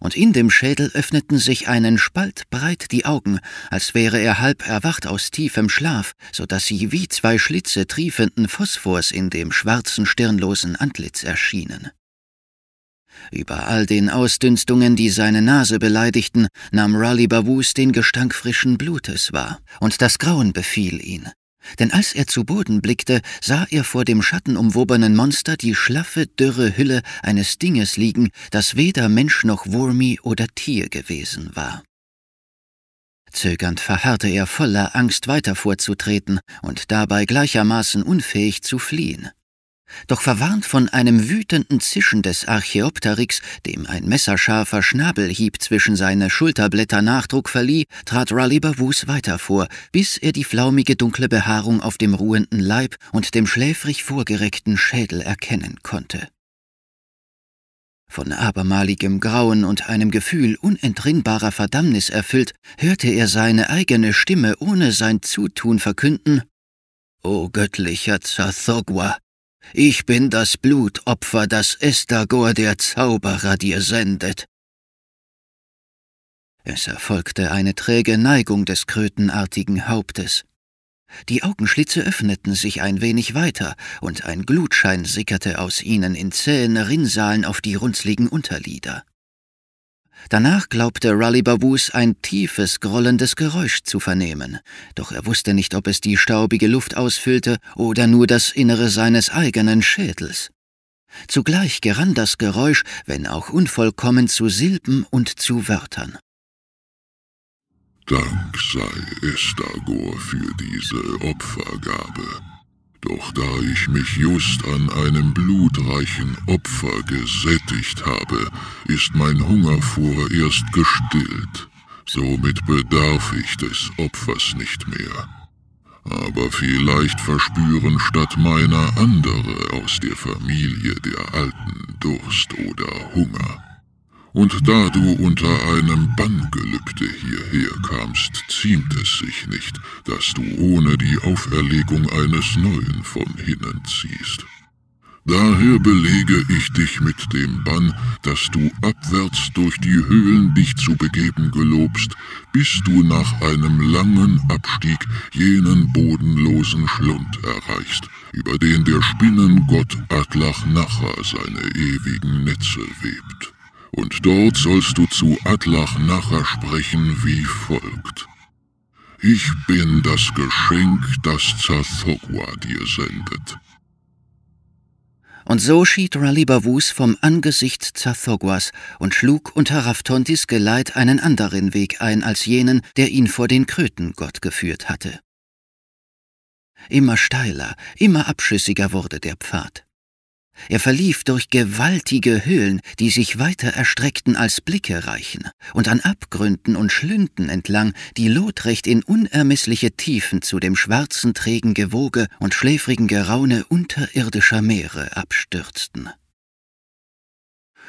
Und in dem Schädel öffneten sich einen Spalt breit die Augen, als wäre er halb erwacht aus tiefem Schlaf, so daß sie wie zwei Schlitze triefenden Phosphors in dem schwarzen, stirnlosen Antlitz erschienen. Über all den Ausdünstungen, die seine Nase beleidigten, nahm Raleigh Bavus den Gestank frischen Blutes wahr, und das Grauen befiel ihn. Denn als er zu Boden blickte, sah er vor dem schattenumwobenen Monster die schlaffe, dürre Hülle eines Dinges liegen, das weder Mensch noch Wurmi oder Tier gewesen war. Zögernd verharrte er voller Angst weiter vorzutreten und dabei gleichermaßen unfähig zu fliehen. Doch verwarnt von einem wütenden Zischen des Archäopteryx, dem ein messerscharfer Schnabelhieb zwischen seine Schulterblätter Nachdruck verlieh, trat Raleigh Bavus weiter vor, bis er die flaumige dunkle Behaarung auf dem ruhenden Leib und dem schläfrig vorgereckten Schädel erkennen konnte. Von abermaligem Grauen und einem Gefühl unentrinnbarer Verdammnis erfüllt, hörte er seine eigene Stimme ohne sein Zutun verkünden: O göttlicher Zathogwa, ich bin das Blutopfer, das Estagor, der Zauberer, dir sendet. Es erfolgte eine träge Neigung des krötenartigen Hauptes. Die Augenschlitze öffneten sich ein wenig weiter, und ein Glutschein sickerte aus ihnen in zähen Rinnsalen auf die runzligen Unterlider. Danach glaubte Raleigh Babus ein tiefes, grollendes Geräusch zu vernehmen, doch er wusste nicht, ob es die staubige Luft ausfüllte oder nur das Innere seines eigenen Schädels. Zugleich gerann das Geräusch, wenn auch unvollkommen, zu Silben und zu Wörtern. Dank sei Estagor für diese Opfergabe. Doch da ich mich just an einem blutreichen Opfer gesättigt habe, ist mein Hunger vorerst gestillt. Somit bedarf ich des Opfers nicht mehr. Aber vielleicht verspüren statt meiner andere aus der Familie der Alten Durst oder Hunger und da du unter einem Banngelübde hierher kamst, ziemt es sich nicht, dass du ohne die Auferlegung eines neuen von hinnen ziehst. Daher belege ich dich mit dem Bann, dass du abwärts durch die Höhlen dich zu begeben gelobst, bis du nach einem langen Abstieg jenen bodenlosen Schlund erreichst, über den der Spinnengott Atlachnacher seine ewigen Netze webt. Und dort sollst du zu Atlach nacher sprechen wie folgt. Ich bin das Geschenk, das Zathogwa dir sendet. Und so schied Ralibavus vom Angesicht Zathogwas und schlug unter Raftontis Geleit einen anderen Weg ein als jenen, der ihn vor den Krötengott geführt hatte. Immer steiler, immer abschüssiger wurde der Pfad. Er verlief durch gewaltige Höhlen, die sich weiter erstreckten als Blicke reichen, und an Abgründen und Schlünden entlang, die lotrecht in unermessliche Tiefen zu dem schwarzen, trägen Gewoge und schläfrigen Geraune unterirdischer Meere abstürzten.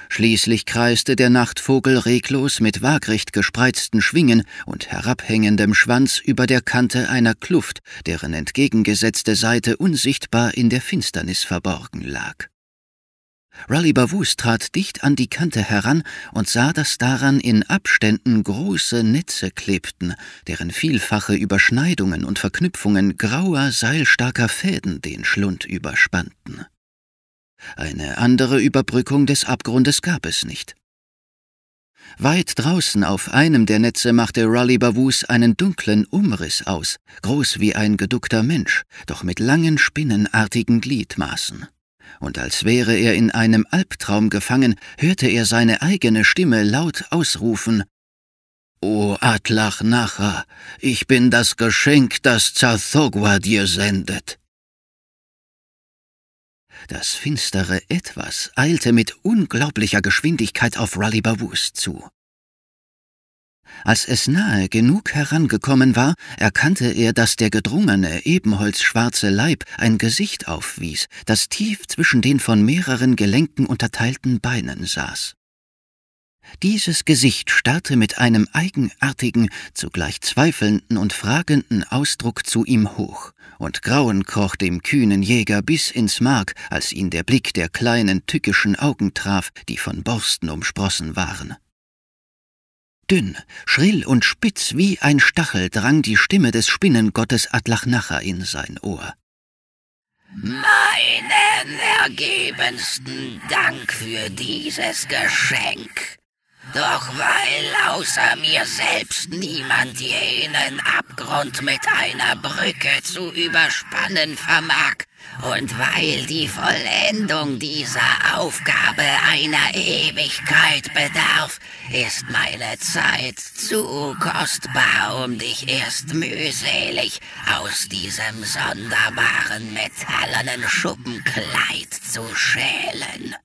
Schließlich kreiste der Nachtvogel reglos mit waagrecht gespreizten Schwingen und herabhängendem Schwanz über der Kante einer Kluft, deren entgegengesetzte Seite unsichtbar in der Finsternis verborgen lag. Raleigh Bavus trat dicht an die Kante heran und sah, dass daran in Abständen große Netze klebten, deren vielfache Überschneidungen und Verknüpfungen grauer, seilstarker Fäden den Schlund überspannten. Eine andere Überbrückung des Abgrundes gab es nicht. Weit draußen auf einem der Netze machte Raleigh Bavus einen dunklen Umriss aus, groß wie ein geduckter Mensch, doch mit langen spinnenartigen Gliedmaßen und als wäre er in einem Albtraum gefangen, hörte er seine eigene Stimme laut ausrufen O Atlachnacher, ich bin das Geschenk, das Zathogwa dir sendet. Das finstere Etwas eilte mit unglaublicher Geschwindigkeit auf Rally Bawus zu. Als es nahe genug herangekommen war, erkannte er, dass der gedrungene, ebenholzschwarze Leib ein Gesicht aufwies, das tief zwischen den von mehreren Gelenken unterteilten Beinen saß. Dieses Gesicht starrte mit einem eigenartigen, zugleich zweifelnden und fragenden Ausdruck zu ihm hoch, und Grauen kroch dem kühnen Jäger bis ins Mark, als ihn der Blick der kleinen, tückischen Augen traf, die von Borsten umsprossen waren. Dünn, schrill und spitz wie ein Stachel drang die Stimme des Spinnengottes Adlachnacher in sein Ohr. Meinen ergebensten Dank für dieses Geschenk. Doch weil außer mir selbst niemand jenen Abgrund mit einer Brücke zu überspannen vermag, und weil die Vollendung dieser Aufgabe einer Ewigkeit bedarf, ist meine Zeit zu kostbar, um dich erst mühselig aus diesem sonderbaren metallenen Schuppenkleid zu schälen.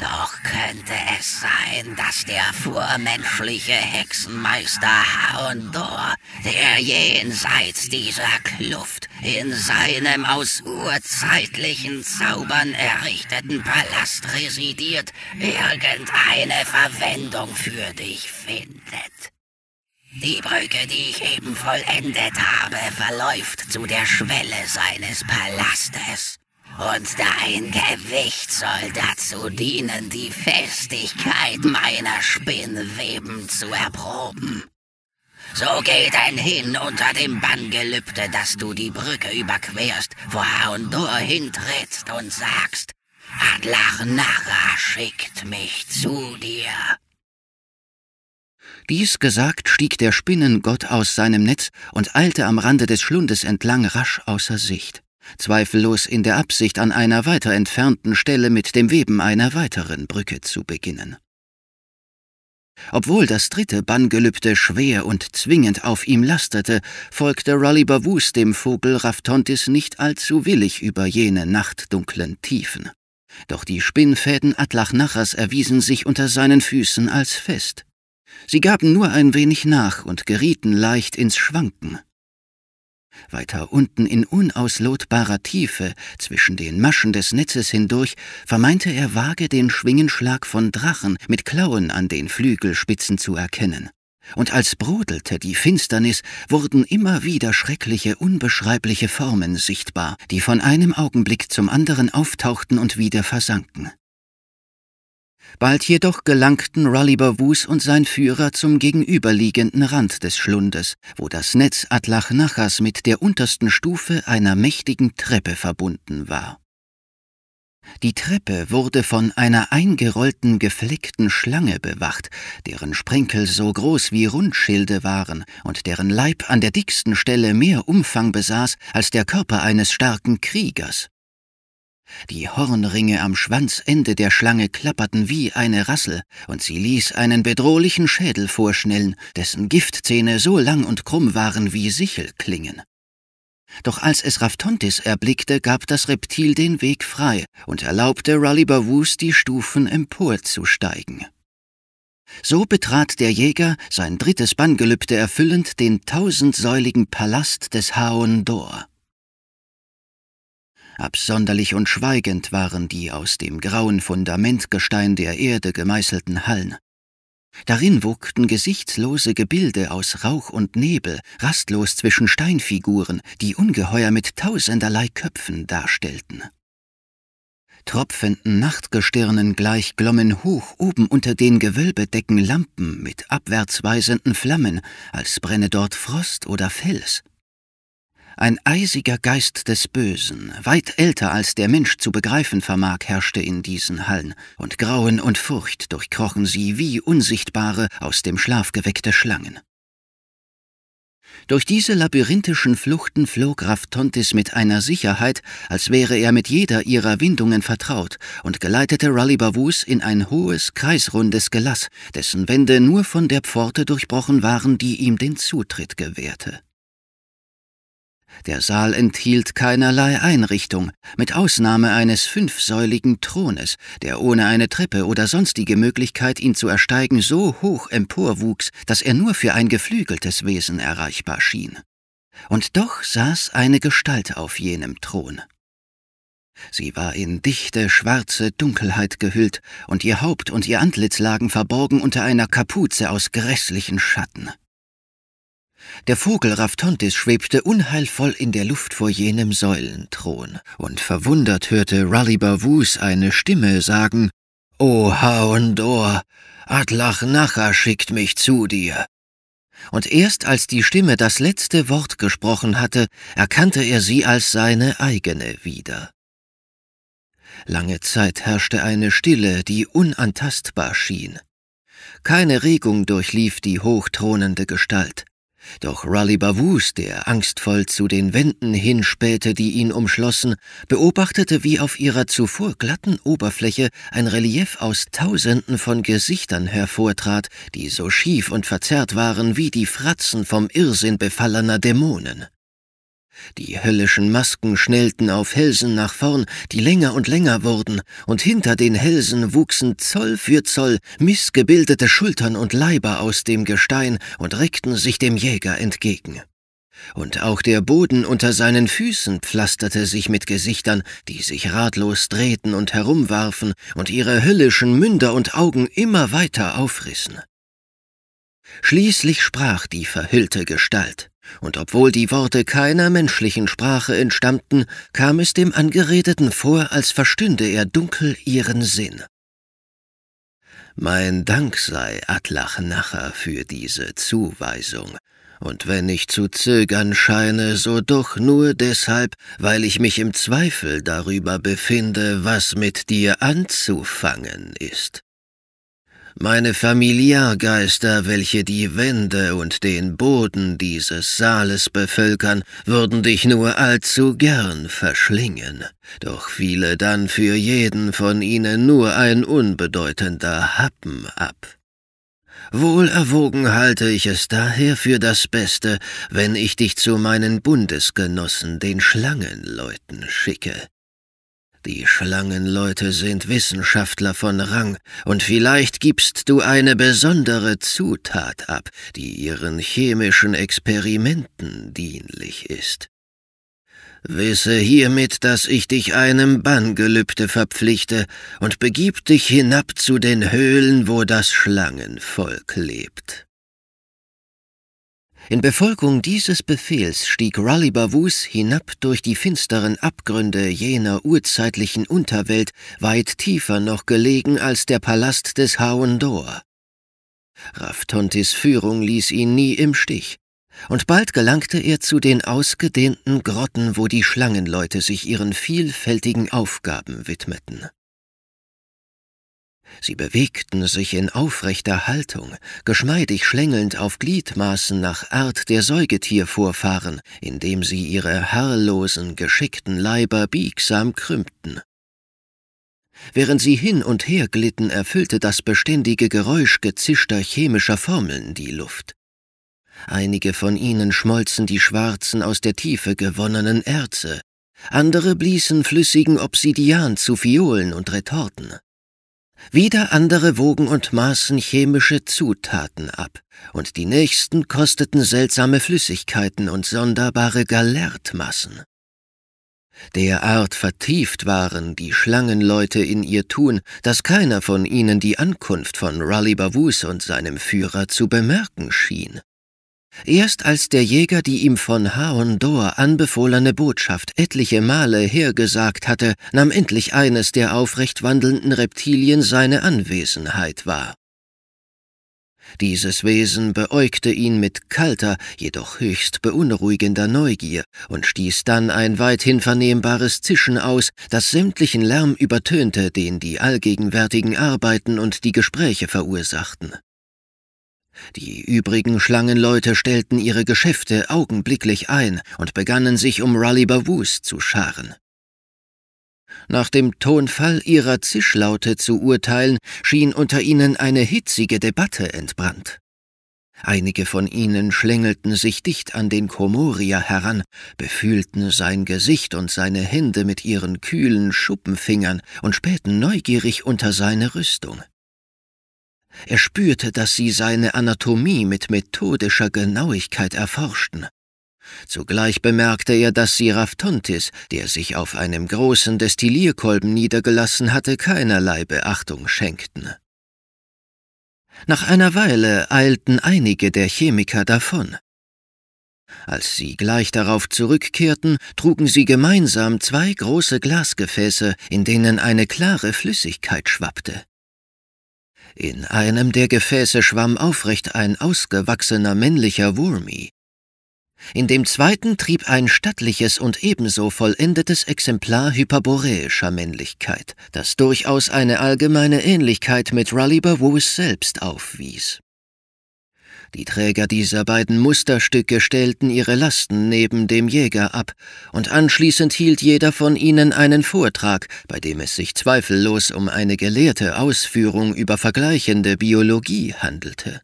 Doch könnte es sein, dass der vormenschliche Hexenmeister Haundor, der jenseits dieser Kluft in seinem aus urzeitlichen Zaubern errichteten Palast residiert, irgendeine Verwendung für dich findet. Die Brücke, die ich eben vollendet habe, verläuft zu der Schwelle seines Palastes. Und dein Gewicht soll dazu dienen, die Festigkeit meiner Spinnweben zu erproben. So geht hin unter dem Banngelübde, dass du die Brücke überquerst, wo Haundur hintrittst und sagst, Adlachnara schickt mich zu dir. Dies gesagt, stieg der Spinnengott aus seinem Netz und eilte am Rande des Schlundes entlang rasch außer Sicht zweifellos in der Absicht, an einer weiter entfernten Stelle mit dem Weben einer weiteren Brücke zu beginnen. Obwohl das dritte Banngelübde schwer und zwingend auf ihm lastete, folgte Raleigh Bavus dem Vogel Raftontis nicht allzu willig über jene nachtdunklen Tiefen. Doch die Spinnfäden Atlachnachas erwiesen sich unter seinen Füßen als fest. Sie gaben nur ein wenig nach und gerieten leicht ins Schwanken. Weiter unten in unauslotbarer Tiefe, zwischen den Maschen des Netzes hindurch, vermeinte er vage den Schwingenschlag von Drachen mit Klauen an den Flügelspitzen zu erkennen. Und als brodelte die Finsternis, wurden immer wieder schreckliche, unbeschreibliche Formen sichtbar, die von einem Augenblick zum anderen auftauchten und wieder versanken. Bald jedoch gelangten rully und sein Führer zum gegenüberliegenden Rand des Schlundes, wo das Netz Atlachnachas mit der untersten Stufe einer mächtigen Treppe verbunden war. Die Treppe wurde von einer eingerollten, gefleckten Schlange bewacht, deren Sprenkel so groß wie Rundschilde waren und deren Leib an der dicksten Stelle mehr Umfang besaß als der Körper eines starken Kriegers. Die Hornringe am Schwanzende der Schlange klapperten wie eine Rassel, und sie ließ einen bedrohlichen Schädel vorschnellen, dessen Giftzähne so lang und krumm waren wie Sichelklingen. Doch als es Raftontis erblickte, gab das Reptil den Weg frei und erlaubte Rallybawus, die Stufen emporzusteigen. So betrat der Jäger, sein drittes Banngelübde erfüllend, den tausendsäuligen Palast des Haon Dor absonderlich und schweigend waren die aus dem grauen Fundamentgestein der Erde gemeißelten Hallen. Darin wogten gesichtslose Gebilde aus Rauch und Nebel, rastlos zwischen Steinfiguren, die Ungeheuer mit tausenderlei Köpfen darstellten. Tropfenden Nachtgestirnen gleich glommen hoch oben unter den Gewölbedecken Lampen mit abwärtsweisenden Flammen, als brenne dort Frost oder Fels. Ein eisiger Geist des Bösen, weit älter als der Mensch zu begreifen vermag, herrschte in diesen Hallen, und Grauen und Furcht durchkrochen sie wie unsichtbare, aus dem Schlaf geweckte Schlangen. Durch diese labyrinthischen Fluchten flog Raftontis mit einer Sicherheit, als wäre er mit jeder ihrer Windungen vertraut, und geleitete Rallybavus in ein hohes, kreisrundes Gelass, dessen Wände nur von der Pforte durchbrochen waren, die ihm den Zutritt gewährte. Der Saal enthielt keinerlei Einrichtung, mit Ausnahme eines fünfsäuligen Thrones, der ohne eine Treppe oder sonstige Möglichkeit, ihn zu ersteigen, so hoch emporwuchs, dass er nur für ein geflügeltes Wesen erreichbar schien. Und doch saß eine Gestalt auf jenem Thron. Sie war in dichte, schwarze Dunkelheit gehüllt, und ihr Haupt und ihr Antlitz lagen verborgen unter einer Kapuze aus grässlichen Schatten. Der Vogel Raftontis schwebte unheilvoll in der Luft vor jenem Säulenthron, und verwundert hörte Raliba Wus eine Stimme sagen, O Haondor, Adlach-Nacha schickt mich zu dir. Und erst als die Stimme das letzte Wort gesprochen hatte, erkannte er sie als seine eigene wieder. Lange Zeit herrschte eine Stille, die unantastbar schien. Keine Regung durchlief die hochtronende Gestalt, doch Raleigh Bavus, der angstvoll zu den Wänden hinspähte, die ihn umschlossen, beobachtete, wie auf ihrer zuvor glatten Oberfläche ein Relief aus Tausenden von Gesichtern hervortrat, die so schief und verzerrt waren wie die Fratzen vom Irrsinn befallener Dämonen. Die höllischen Masken schnellten auf Hälsen nach vorn, die länger und länger wurden, und hinter den Hälsen wuchsen Zoll für Zoll missgebildete Schultern und Leiber aus dem Gestein und reckten sich dem Jäger entgegen. Und auch der Boden unter seinen Füßen pflasterte sich mit Gesichtern, die sich ratlos drehten und herumwarfen und ihre höllischen Münder und Augen immer weiter aufrissen. Schließlich sprach die verhüllte Gestalt und obwohl die Worte keiner menschlichen Sprache entstammten, kam es dem Angeredeten vor, als verstünde er dunkel ihren Sinn. Mein Dank sei Adlachnacher für diese Zuweisung, und wenn ich zu zögern scheine, so doch nur deshalb, weil ich mich im Zweifel darüber befinde, was mit dir anzufangen ist meine Familiargeister, welche die Wände und den Boden dieses Saales bevölkern, würden dich nur allzu gern verschlingen, doch fiele dann für jeden von ihnen nur ein unbedeutender Happen ab. Wohlerwogen halte ich es daher für das Beste, wenn ich dich zu meinen Bundesgenossen, den Schlangenleuten, schicke, die Schlangenleute sind Wissenschaftler von Rang, und vielleicht gibst du eine besondere Zutat ab, die ihren chemischen Experimenten dienlich ist. Wisse hiermit, dass ich dich einem Banngelübde verpflichte, und begib dich hinab zu den Höhlen, wo das Schlangenvolk lebt. In Befolgung dieses Befehls stieg Raleigh Bavus hinab durch die finsteren Abgründe jener urzeitlichen Unterwelt, weit tiefer noch gelegen als der Palast des Haundor. Raftontis Führung ließ ihn nie im Stich, und bald gelangte er zu den ausgedehnten Grotten, wo die Schlangenleute sich ihren vielfältigen Aufgaben widmeten. Sie bewegten sich in aufrechter Haltung, geschmeidig schlängelnd auf Gliedmaßen nach Art der Säugetiervorfahren, indem sie ihre haarlosen, geschickten Leiber biegsam krümmten. Während sie hin und her glitten, erfüllte das beständige Geräusch gezischter chemischer Formeln die Luft. Einige von ihnen schmolzen die schwarzen, aus der Tiefe gewonnenen Erze, andere bliesen flüssigen Obsidian zu Violen und Retorten. Wieder andere wogen und maßen chemische Zutaten ab, und die nächsten kosteten seltsame Flüssigkeiten und sonderbare Galertmassen. Derart vertieft waren die Schlangenleute in ihr Tun, dass keiner von ihnen die Ankunft von Raleigh Bavus und seinem Führer zu bemerken schien. Erst als der Jäger die ihm von Haon Dor anbefohlene Botschaft etliche Male hergesagt hatte, nahm endlich eines der aufrecht wandelnden Reptilien seine Anwesenheit wahr. Dieses Wesen beäugte ihn mit kalter, jedoch höchst beunruhigender Neugier und stieß dann ein weithin vernehmbares Zischen aus, das sämtlichen Lärm übertönte, den die allgegenwärtigen Arbeiten und die Gespräche verursachten. Die übrigen Schlangenleute stellten ihre Geschäfte augenblicklich ein und begannen sich um Raleigh Bavus zu scharen. Nach dem Tonfall ihrer Zischlaute zu urteilen, schien unter ihnen eine hitzige Debatte entbrannt. Einige von ihnen schlängelten sich dicht an den Komoria heran, befühlten sein Gesicht und seine Hände mit ihren kühlen Schuppenfingern und spähten neugierig unter seine Rüstung. Er spürte, dass sie seine Anatomie mit methodischer Genauigkeit erforschten. Zugleich bemerkte er, dass Siraftontis, der sich auf einem großen Destillierkolben niedergelassen hatte, keinerlei Beachtung schenkten. Nach einer Weile eilten einige der Chemiker davon. Als sie gleich darauf zurückkehrten, trugen sie gemeinsam zwei große Glasgefäße, in denen eine klare Flüssigkeit schwappte. In einem der Gefäße schwamm aufrecht ein ausgewachsener männlicher Wurmi. In dem zweiten trieb ein stattliches und ebenso vollendetes Exemplar hyperboreischer Männlichkeit, das durchaus eine allgemeine Ähnlichkeit mit Rully Wus selbst aufwies. Die Träger dieser beiden Musterstücke stellten ihre Lasten neben dem Jäger ab, und anschließend hielt jeder von ihnen einen Vortrag, bei dem es sich zweifellos um eine gelehrte Ausführung über vergleichende Biologie handelte.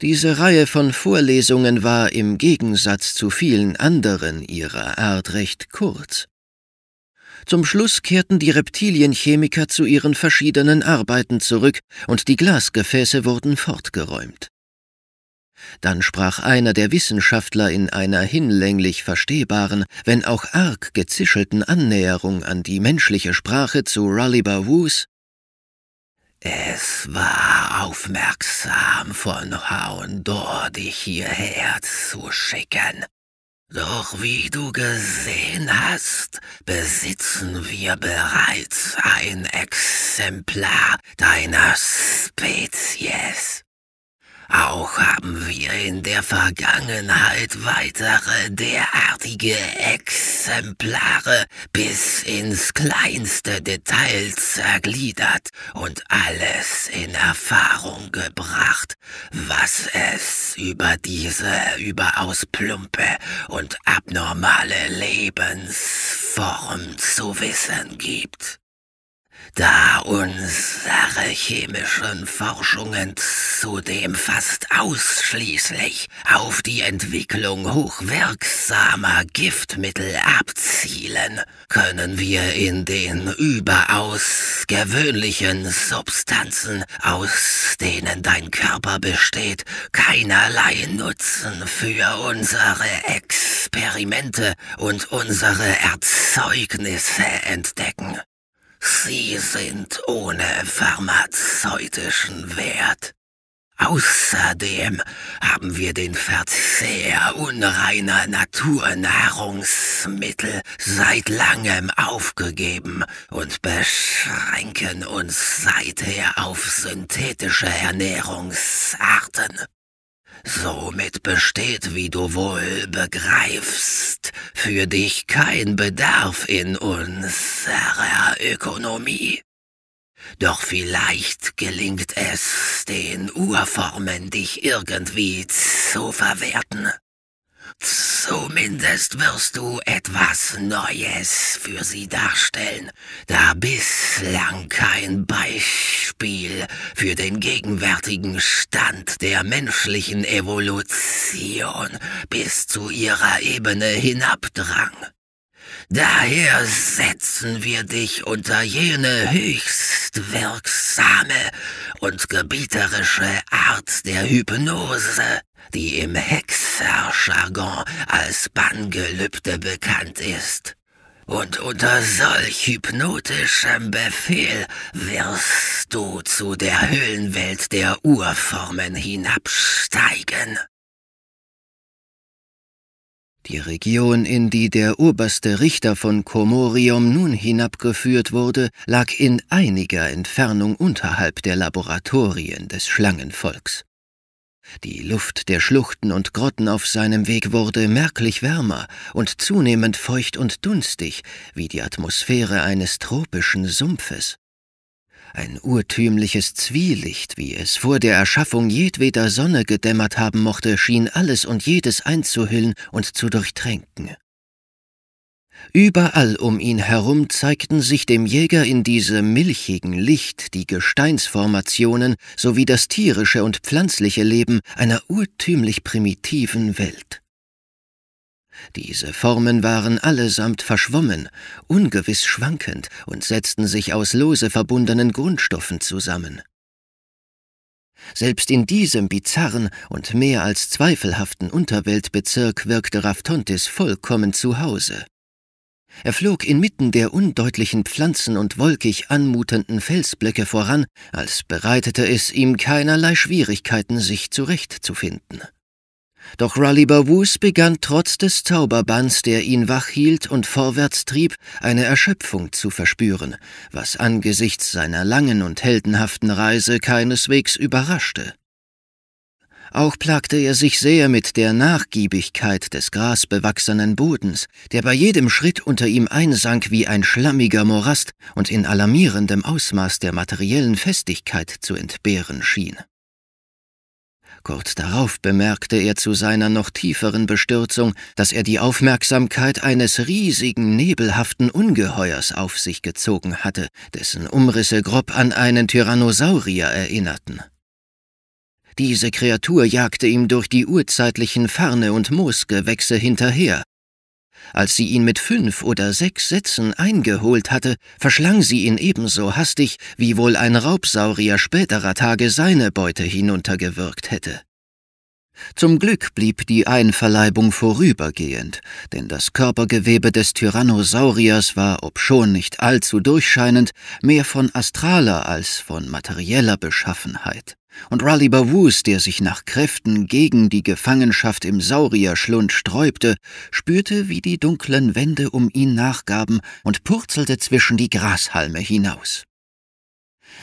Diese Reihe von Vorlesungen war im Gegensatz zu vielen anderen ihrer Art recht kurz. Zum Schluss kehrten die Reptilienchemiker zu ihren verschiedenen Arbeiten zurück und die Glasgefäße wurden fortgeräumt. Dann sprach einer der Wissenschaftler in einer hinlänglich verstehbaren, wenn auch arg gezischelten Annäherung an die menschliche Sprache zu Rulliver Woos es war aufmerksam von Houndor, dich hierher zu schicken. Doch wie du gesehen hast, besitzen wir bereits ein Exemplar deiner Spezies. Auch haben wir in der Vergangenheit weitere derartige Exemplare bis ins kleinste Detail zergliedert und alles in Erfahrung gebracht, was es über diese überaus plumpe und abnormale Lebensform zu wissen gibt da unsere chemischen Forschungen zudem fast ausschließlich auf die Entwicklung hochwirksamer Giftmittel abzielen, können wir in den überaus gewöhnlichen Substanzen, aus denen dein Körper besteht, keinerlei Nutzen für unsere Experimente und unsere Erzeugnisse entdecken. Sie sind ohne pharmazeutischen Wert. Außerdem haben wir den Verzehr unreiner Naturnahrungsmittel seit langem aufgegeben und beschränken uns seither auf synthetische Ernährungsarten. Somit besteht, wie du wohl begreifst, für dich kein Bedarf in unserer Ökonomie. Doch vielleicht gelingt es, den Urformen dich irgendwie zu verwerten. Zumindest wirst du etwas Neues für sie darstellen, da bislang kein Beispiel für den gegenwärtigen Stand der menschlichen Evolution bis zu ihrer Ebene hinabdrang. Daher setzen wir dich unter jene höchst wirksame und gebieterische Art der Hypnose, die im Hexerjargon als Banngelübde bekannt ist. Und unter solch hypnotischem Befehl wirst du zu der Höhlenwelt der Urformen hinabsteigen. Die Region, in die der oberste Richter von Komorium nun hinabgeführt wurde, lag in einiger Entfernung unterhalb der Laboratorien des Schlangenvolks. Die Luft der Schluchten und Grotten auf seinem Weg wurde merklich wärmer und zunehmend feucht und dunstig, wie die Atmosphäre eines tropischen Sumpfes. Ein urtümliches Zwielicht, wie es vor der Erschaffung jedweder Sonne gedämmert haben mochte, schien alles und jedes einzuhüllen und zu durchtränken. Überall um ihn herum zeigten sich dem Jäger in diesem milchigen Licht die Gesteinsformationen sowie das tierische und pflanzliche Leben einer urtümlich primitiven Welt. Diese Formen waren allesamt verschwommen, ungewiss schwankend und setzten sich aus lose verbundenen Grundstoffen zusammen. Selbst in diesem bizarren und mehr als zweifelhaften Unterweltbezirk wirkte Raftontis vollkommen zu Hause. Er flog inmitten der undeutlichen Pflanzen und wolkig anmutenden Felsblöcke voran, als bereitete es ihm keinerlei Schwierigkeiten, sich zurechtzufinden. Doch Raleigh Bawus begann trotz des Zauberbands, der ihn wach hielt und vorwärts trieb, eine Erschöpfung zu verspüren, was angesichts seiner langen und heldenhaften Reise keineswegs überraschte. Auch plagte er sich sehr mit der Nachgiebigkeit des grasbewachsenen Bodens, der bei jedem Schritt unter ihm einsank wie ein schlammiger Morast und in alarmierendem Ausmaß der materiellen Festigkeit zu entbehren schien. Kurz darauf bemerkte er zu seiner noch tieferen Bestürzung, dass er die Aufmerksamkeit eines riesigen, nebelhaften Ungeheuers auf sich gezogen hatte, dessen Umrisse grob an einen Tyrannosaurier erinnerten. Diese Kreatur jagte ihm durch die urzeitlichen Farne und Moosgewächse hinterher. Als sie ihn mit fünf oder sechs Sätzen eingeholt hatte, verschlang sie ihn ebenso hastig, wie wohl ein Raubsaurier späterer Tage seine Beute hinuntergewirkt hätte. Zum Glück blieb die Einverleibung vorübergehend, denn das Körpergewebe des Tyrannosauriers war, obschon nicht allzu durchscheinend, mehr von astraler als von materieller Beschaffenheit und Raleigh Bawus, der sich nach Kräften gegen die Gefangenschaft im Saurierschlund sträubte, spürte, wie die dunklen Wände um ihn nachgaben und purzelte zwischen die Grashalme hinaus.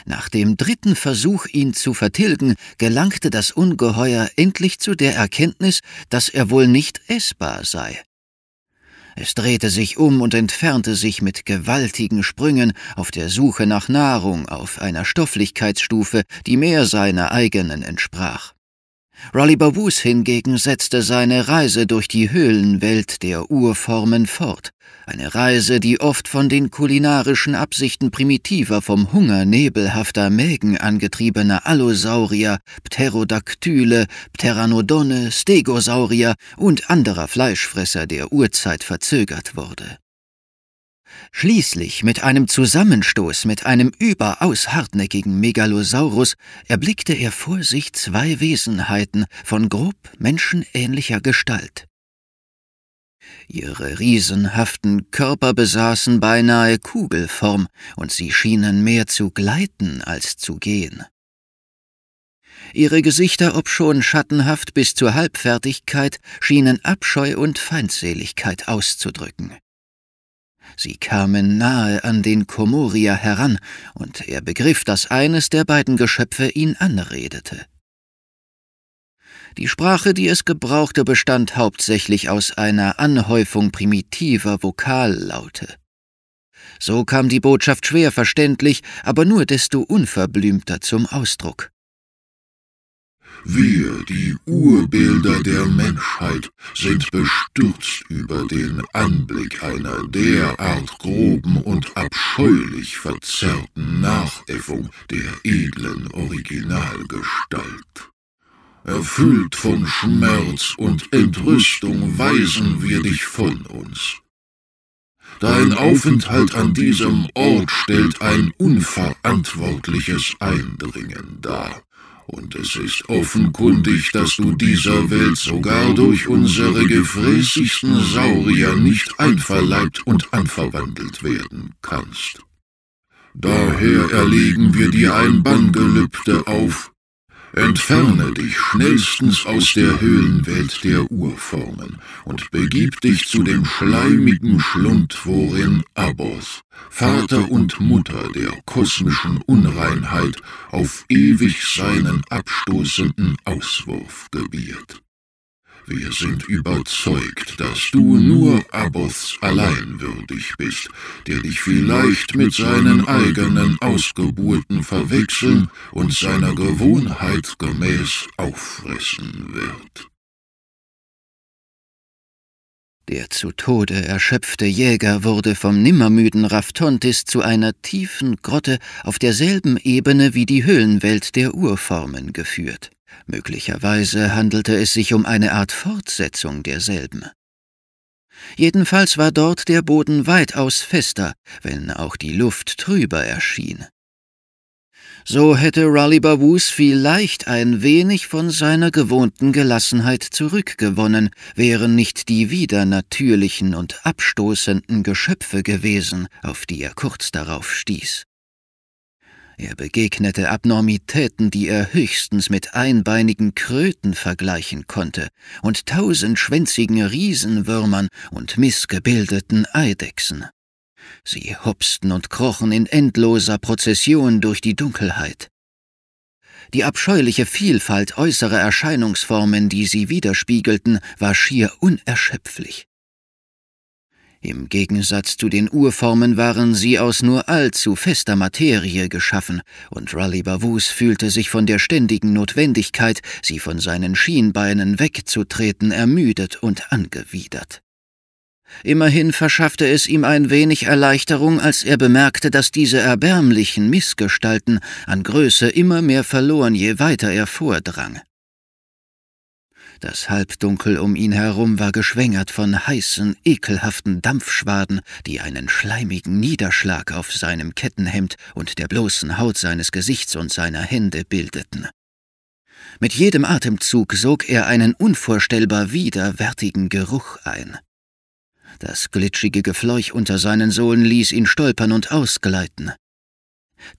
Nach dem dritten Versuch, ihn zu vertilgen, gelangte das Ungeheuer endlich zu der Erkenntnis, dass er wohl nicht essbar sei es drehte sich um und entfernte sich mit gewaltigen Sprüngen auf der Suche nach Nahrung auf einer Stofflichkeitsstufe, die mehr seiner eigenen entsprach. Raleigh Babus hingegen setzte seine Reise durch die Höhlenwelt der Urformen fort, eine Reise, die oft von den kulinarischen Absichten primitiver, vom Hunger nebelhafter Mägen angetriebener Allosaurier, Pterodaktyle, Pteranodone, Stegosaurier und anderer Fleischfresser der Urzeit verzögert wurde. Schließlich mit einem Zusammenstoß mit einem überaus hartnäckigen Megalosaurus erblickte er vor sich zwei Wesenheiten von grob menschenähnlicher Gestalt. Ihre riesenhaften Körper besaßen beinahe Kugelform, und sie schienen mehr zu gleiten als zu gehen. Ihre Gesichter, obschon schattenhaft bis zur Halbfertigkeit, schienen Abscheu und Feindseligkeit auszudrücken. Sie kamen nahe an den Komoria heran, und er begriff, dass eines der beiden Geschöpfe ihn anredete. Die Sprache, die es gebrauchte, bestand hauptsächlich aus einer Anhäufung primitiver Vokallaute. So kam die Botschaft schwer verständlich, aber nur desto unverblümter zum Ausdruck. Wir, die Urbilder der Menschheit, sind bestürzt über den Anblick einer derart groben und abscheulich verzerrten Nachäffung der edlen Originalgestalt. Erfüllt von Schmerz und Entrüstung weisen wir dich von uns. Dein Aufenthalt an diesem Ort stellt ein unverantwortliches Eindringen dar. Und es ist offenkundig, dass du dieser Welt sogar durch unsere gefräßigsten Saurier nicht einverleibt und anverwandelt werden kannst. Daher erlegen wir dir ein Banngelübde auf, Entferne dich schnellstens aus der Höhlenwelt der Urformen und begib dich zu dem schleimigen Schlund, worin Abos, Vater und Mutter der kosmischen Unreinheit, auf ewig seinen abstoßenden Auswurf gebiert. Wir sind überzeugt, dass du nur Aboths allein würdig bist, der dich vielleicht mit seinen eigenen Ausgeburten verwechseln und seiner Gewohnheit gemäß auffressen wird. Der zu Tode erschöpfte Jäger wurde vom nimmermüden Raftontis zu einer tiefen Grotte auf derselben Ebene wie die Höhlenwelt der Urformen geführt. Möglicherweise handelte es sich um eine Art Fortsetzung derselben. Jedenfalls war dort der Boden weitaus fester, wenn auch die Luft trüber erschien. So hätte Raleigh Barwoos vielleicht ein wenig von seiner gewohnten Gelassenheit zurückgewonnen, wären nicht die widernatürlichen und abstoßenden Geschöpfe gewesen, auf die er kurz darauf stieß. Er begegnete Abnormitäten, die er höchstens mit einbeinigen Kröten vergleichen konnte und tausendschwänzigen Riesenwürmern und missgebildeten Eidechsen. Sie hopsten und krochen in endloser Prozession durch die Dunkelheit. Die abscheuliche Vielfalt äußerer Erscheinungsformen, die sie widerspiegelten, war schier unerschöpflich. Im Gegensatz zu den Urformen waren sie aus nur allzu fester Materie geschaffen, und Raleigh Bavus fühlte sich von der ständigen Notwendigkeit, sie von seinen Schienbeinen wegzutreten, ermüdet und angewidert. Immerhin verschaffte es ihm ein wenig Erleichterung, als er bemerkte, dass diese erbärmlichen Missgestalten an Größe immer mehr verloren, je weiter er vordrang. Das Halbdunkel um ihn herum war geschwängert von heißen, ekelhaften Dampfschwaden, die einen schleimigen Niederschlag auf seinem Kettenhemd und der bloßen Haut seines Gesichts und seiner Hände bildeten. Mit jedem Atemzug sog er einen unvorstellbar widerwärtigen Geruch ein. Das glitschige Gefleuch unter seinen Sohlen ließ ihn stolpern und ausgleiten.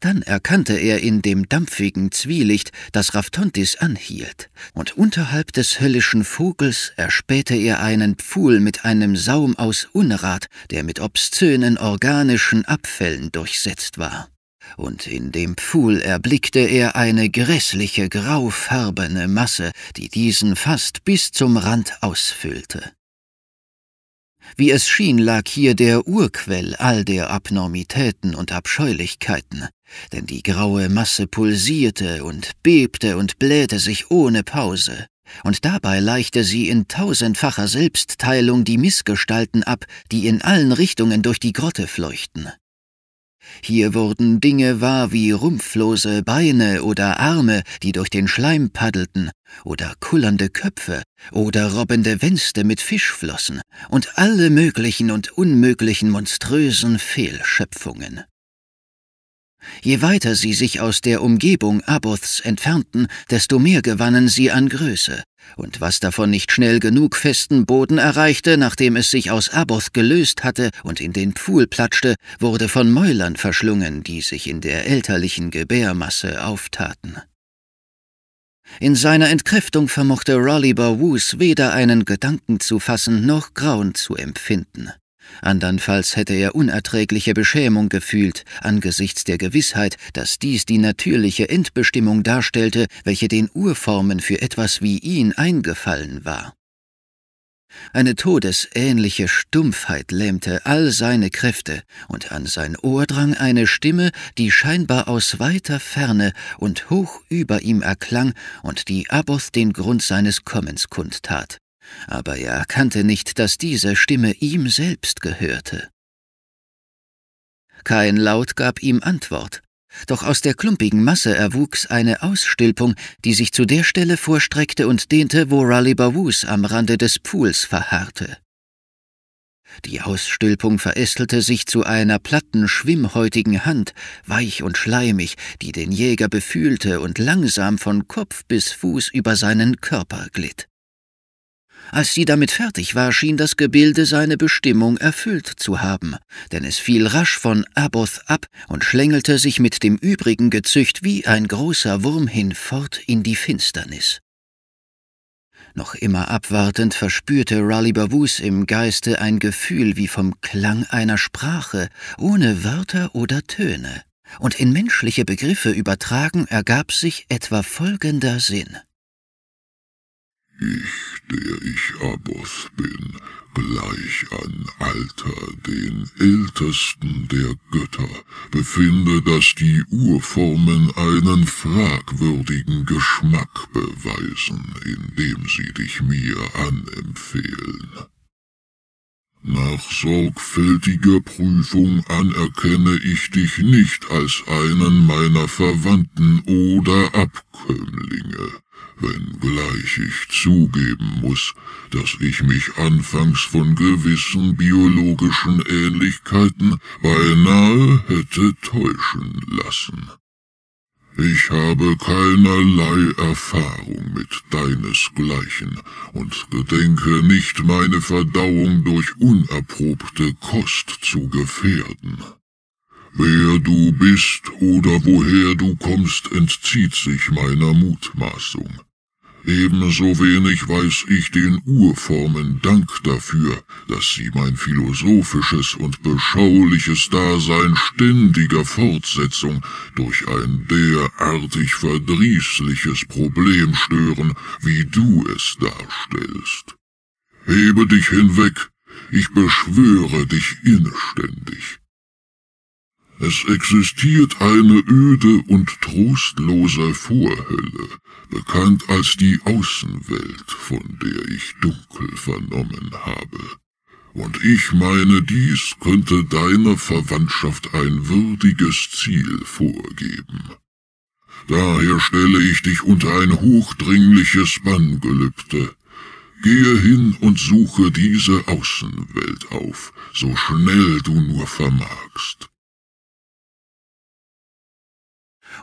Dann erkannte er in dem dampfigen Zwielicht, dass Raftontis anhielt, und unterhalb des höllischen Vogels erspähte er einen Pfuhl mit einem Saum aus Unrat, der mit obszönen organischen Abfällen durchsetzt war. Und in dem Pfuhl erblickte er eine grässliche graufarbene Masse, die diesen fast bis zum Rand ausfüllte. Wie es schien, lag hier der Urquell all der Abnormitäten und Abscheulichkeiten, denn die graue Masse pulsierte und bebte und blähte sich ohne Pause, und dabei leichte sie in tausendfacher Selbstteilung die Missgestalten ab, die in allen Richtungen durch die Grotte fleuchten. Hier wurden Dinge wahr wie rumpflose Beine oder Arme, die durch den Schleim paddelten, oder kullernde Köpfe, oder robbende Wänste mit Fischflossen und alle möglichen und unmöglichen monströsen Fehlschöpfungen. Je weiter sie sich aus der Umgebung Aboths entfernten, desto mehr gewannen sie an Größe, und was davon nicht schnell genug festen Boden erreichte, nachdem es sich aus Aboth gelöst hatte und in den Pfuhl platschte, wurde von Mäulern verschlungen, die sich in der elterlichen Gebärmasse auftaten. In seiner Entkräftung vermochte Rolliber Woos weder einen Gedanken zu fassen noch Grauen zu empfinden. Andernfalls hätte er unerträgliche Beschämung gefühlt angesichts der Gewissheit, dass dies die natürliche Endbestimmung darstellte, welche den Urformen für etwas wie ihn eingefallen war. Eine todesähnliche Stumpfheit lähmte all seine Kräfte, und an sein Ohr drang eine Stimme, die scheinbar aus weiter Ferne und hoch über ihm erklang und die Aboth den Grund seines Kommens kundtat aber er erkannte nicht, dass diese Stimme ihm selbst gehörte. Kein Laut gab ihm Antwort, doch aus der klumpigen Masse erwuchs eine Ausstülpung, die sich zu der Stelle vorstreckte und dehnte, wo Raleigh Bawus am Rande des Pools verharrte. Die Ausstülpung verästelte sich zu einer platten, schwimmhäutigen Hand, weich und schleimig, die den Jäger befühlte und langsam von Kopf bis Fuß über seinen Körper glitt. Als sie damit fertig war, schien das Gebilde seine Bestimmung erfüllt zu haben, denn es fiel rasch von Aboth ab und schlängelte sich mit dem übrigen Gezücht wie ein großer Wurm hinfort in die Finsternis. Noch immer abwartend verspürte Raleigh Bavus im Geiste ein Gefühl wie vom Klang einer Sprache, ohne Wörter oder Töne, und in menschliche Begriffe übertragen ergab sich etwa folgender Sinn. Ich, der ich Abos bin, gleich an Alter den Ältesten der Götter, befinde, dass die Urformen einen fragwürdigen Geschmack beweisen, indem sie dich mir anempfehlen. Nach sorgfältiger Prüfung anerkenne ich dich nicht als einen meiner Verwandten oder Abkömmlinge, wenngleich ich zugeben muss, dass ich mich anfangs von gewissen biologischen Ähnlichkeiten beinahe hätte täuschen lassen. Ich habe keinerlei Erfahrung mit deinesgleichen und gedenke nicht, meine Verdauung durch unerprobte Kost zu gefährden. Wer du bist oder woher du kommst, entzieht sich meiner Mutmaßung. Ebenso wenig weiß ich den Urformen Dank dafür, dass sie mein philosophisches und beschauliches Dasein ständiger Fortsetzung durch ein derartig verdrießliches Problem stören, wie du es darstellst. Hebe dich hinweg, ich beschwöre dich inständig, es existiert eine öde und trostlose Vorhölle, bekannt als die Außenwelt, von der ich dunkel vernommen habe. Und ich meine, dies könnte deiner Verwandtschaft ein würdiges Ziel vorgeben. Daher stelle ich dich unter ein hochdringliches Banngelübde. Gehe hin und suche diese Außenwelt auf, so schnell du nur vermagst.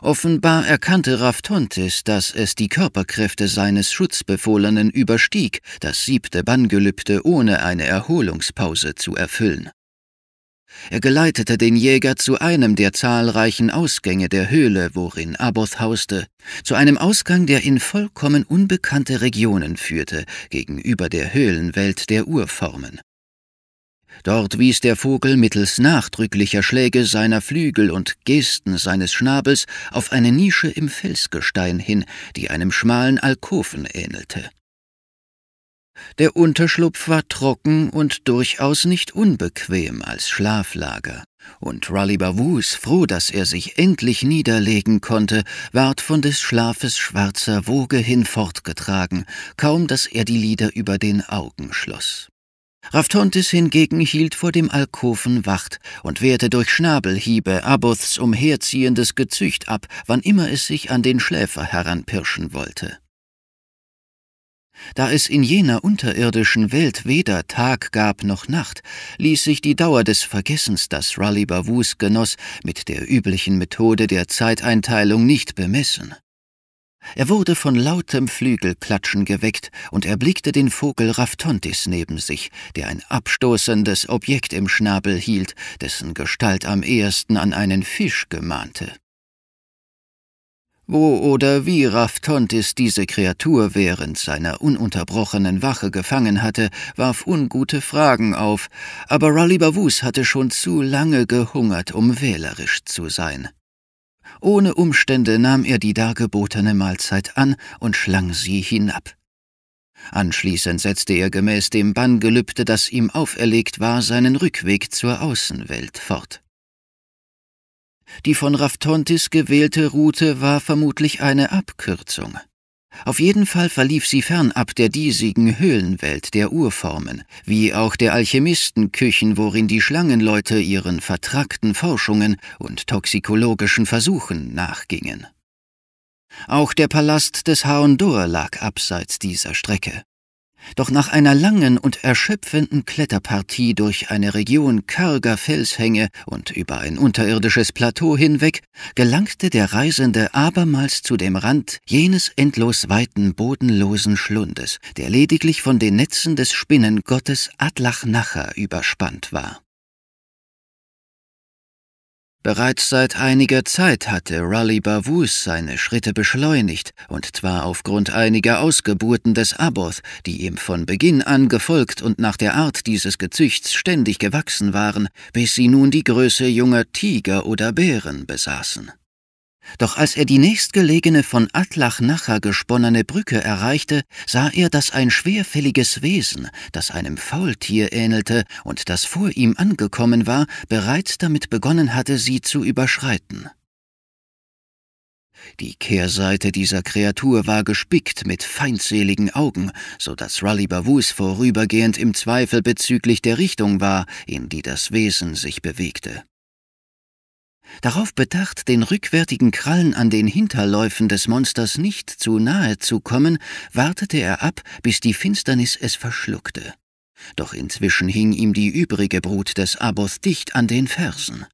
Offenbar erkannte Raftontis, dass es die Körperkräfte seines Schutzbefohlenen überstieg, das siebte Banngelübde ohne eine Erholungspause zu erfüllen. Er geleitete den Jäger zu einem der zahlreichen Ausgänge der Höhle, worin Aboth hauste, zu einem Ausgang, der in vollkommen unbekannte Regionen führte, gegenüber der Höhlenwelt der Urformen. Dort wies der Vogel mittels nachdrücklicher Schläge seiner Flügel und Gesten seines Schnabels auf eine Nische im Felsgestein hin, die einem schmalen Alkoven ähnelte. Der Unterschlupf war trocken und durchaus nicht unbequem als Schlaflager, und Raleigh Bavus, froh, dass er sich endlich niederlegen konnte, ward von des Schlafes schwarzer Woge hin fortgetragen, kaum dass er die Lider über den Augen schloss. Raftontis hingegen hielt vor dem Alkoven Wacht und wehrte durch Schnabelhiebe Abuths umherziehendes Gezücht ab, wann immer es sich an den Schläfer heranpirschen wollte. Da es in jener unterirdischen Welt weder Tag gab noch Nacht, ließ sich die Dauer des Vergessens, das Raleigh Bavus genoss, mit der üblichen Methode der Zeiteinteilung nicht bemessen. Er wurde von lautem Flügelklatschen geweckt und erblickte den Vogel Raftontis neben sich, der ein abstoßendes Objekt im Schnabel hielt, dessen Gestalt am ehesten an einen Fisch gemahnte. Wo oder wie Raftontis diese Kreatur während seiner ununterbrochenen Wache gefangen hatte, warf ungute Fragen auf, aber Rallybavus hatte schon zu lange gehungert, um wählerisch zu sein. Ohne Umstände nahm er die dargebotene Mahlzeit an und schlang sie hinab. Anschließend setzte er gemäß dem Banngelübde, das ihm auferlegt war, seinen Rückweg zur Außenwelt fort. Die von Raftontis gewählte Route war vermutlich eine Abkürzung. Auf jeden Fall verlief sie fernab der diesigen Höhlenwelt der Urformen, wie auch der Alchemistenküchen, worin die Schlangenleute ihren vertrackten Forschungen und toxikologischen Versuchen nachgingen. Auch der Palast des Haondur lag abseits dieser Strecke. Doch nach einer langen und erschöpfenden Kletterpartie durch eine Region karger Felshänge und über ein unterirdisches Plateau hinweg, gelangte der Reisende abermals zu dem Rand jenes endlos weiten, bodenlosen Schlundes, der lediglich von den Netzen des Spinnengottes Adlachnacher überspannt war. Bereits seit einiger Zeit hatte Raleigh Bavus seine Schritte beschleunigt, und zwar aufgrund einiger Ausgeburten des Aboth, die ihm von Beginn an gefolgt und nach der Art dieses Gezüchts ständig gewachsen waren, bis sie nun die Größe junger Tiger oder Bären besaßen. Doch als er die nächstgelegene von atlach gesponnene Brücke erreichte, sah er, dass ein schwerfälliges Wesen, das einem Faultier ähnelte und das vor ihm angekommen war, bereits damit begonnen hatte, sie zu überschreiten. Die Kehrseite dieser Kreatur war gespickt mit feindseligen Augen, so dass Raleigh Bavus vorübergehend im Zweifel bezüglich der Richtung war, in die das Wesen sich bewegte darauf bedacht, den rückwärtigen Krallen an den Hinterläufen des Monsters nicht zu nahe zu kommen, wartete er ab, bis die Finsternis es verschluckte. Doch inzwischen hing ihm die übrige Brut des Aboth dicht an den Fersen.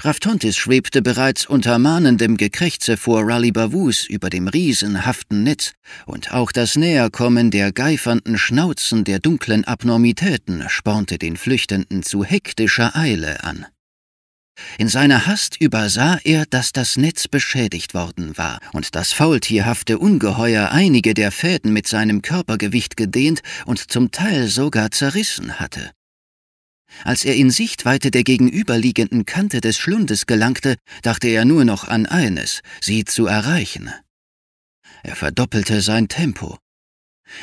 Raftontis schwebte bereits unter mahnendem Gekrächze vor Rallybavus über dem riesenhaften Netz, und auch das Näherkommen der geifernden Schnauzen der dunklen Abnormitäten spornte den Flüchtenden zu hektischer Eile an. In seiner Hast übersah er, dass das Netz beschädigt worden war und das faultierhafte Ungeheuer einige der Fäden mit seinem Körpergewicht gedehnt und zum Teil sogar zerrissen hatte. Als er in Sichtweite der gegenüberliegenden Kante des Schlundes gelangte, dachte er nur noch an eines, sie zu erreichen. Er verdoppelte sein Tempo.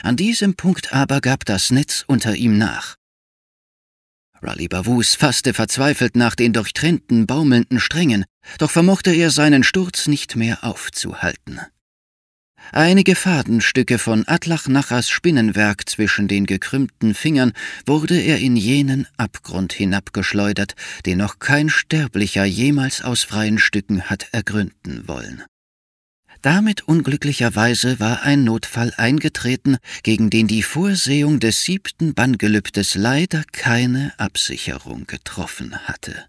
An diesem Punkt aber gab das Netz unter ihm nach. Raleigh Bavus fasste verzweifelt nach den durchtrennten, baumelnden Strängen, doch vermochte er seinen Sturz nicht mehr aufzuhalten. Einige Fadenstücke von Atlachnachas Spinnenwerk zwischen den gekrümmten Fingern wurde er in jenen Abgrund hinabgeschleudert, den noch kein Sterblicher jemals aus freien Stücken hat ergründen wollen. Damit unglücklicherweise war ein Notfall eingetreten, gegen den die Vorsehung des siebten Banngelübdes leider keine Absicherung getroffen hatte.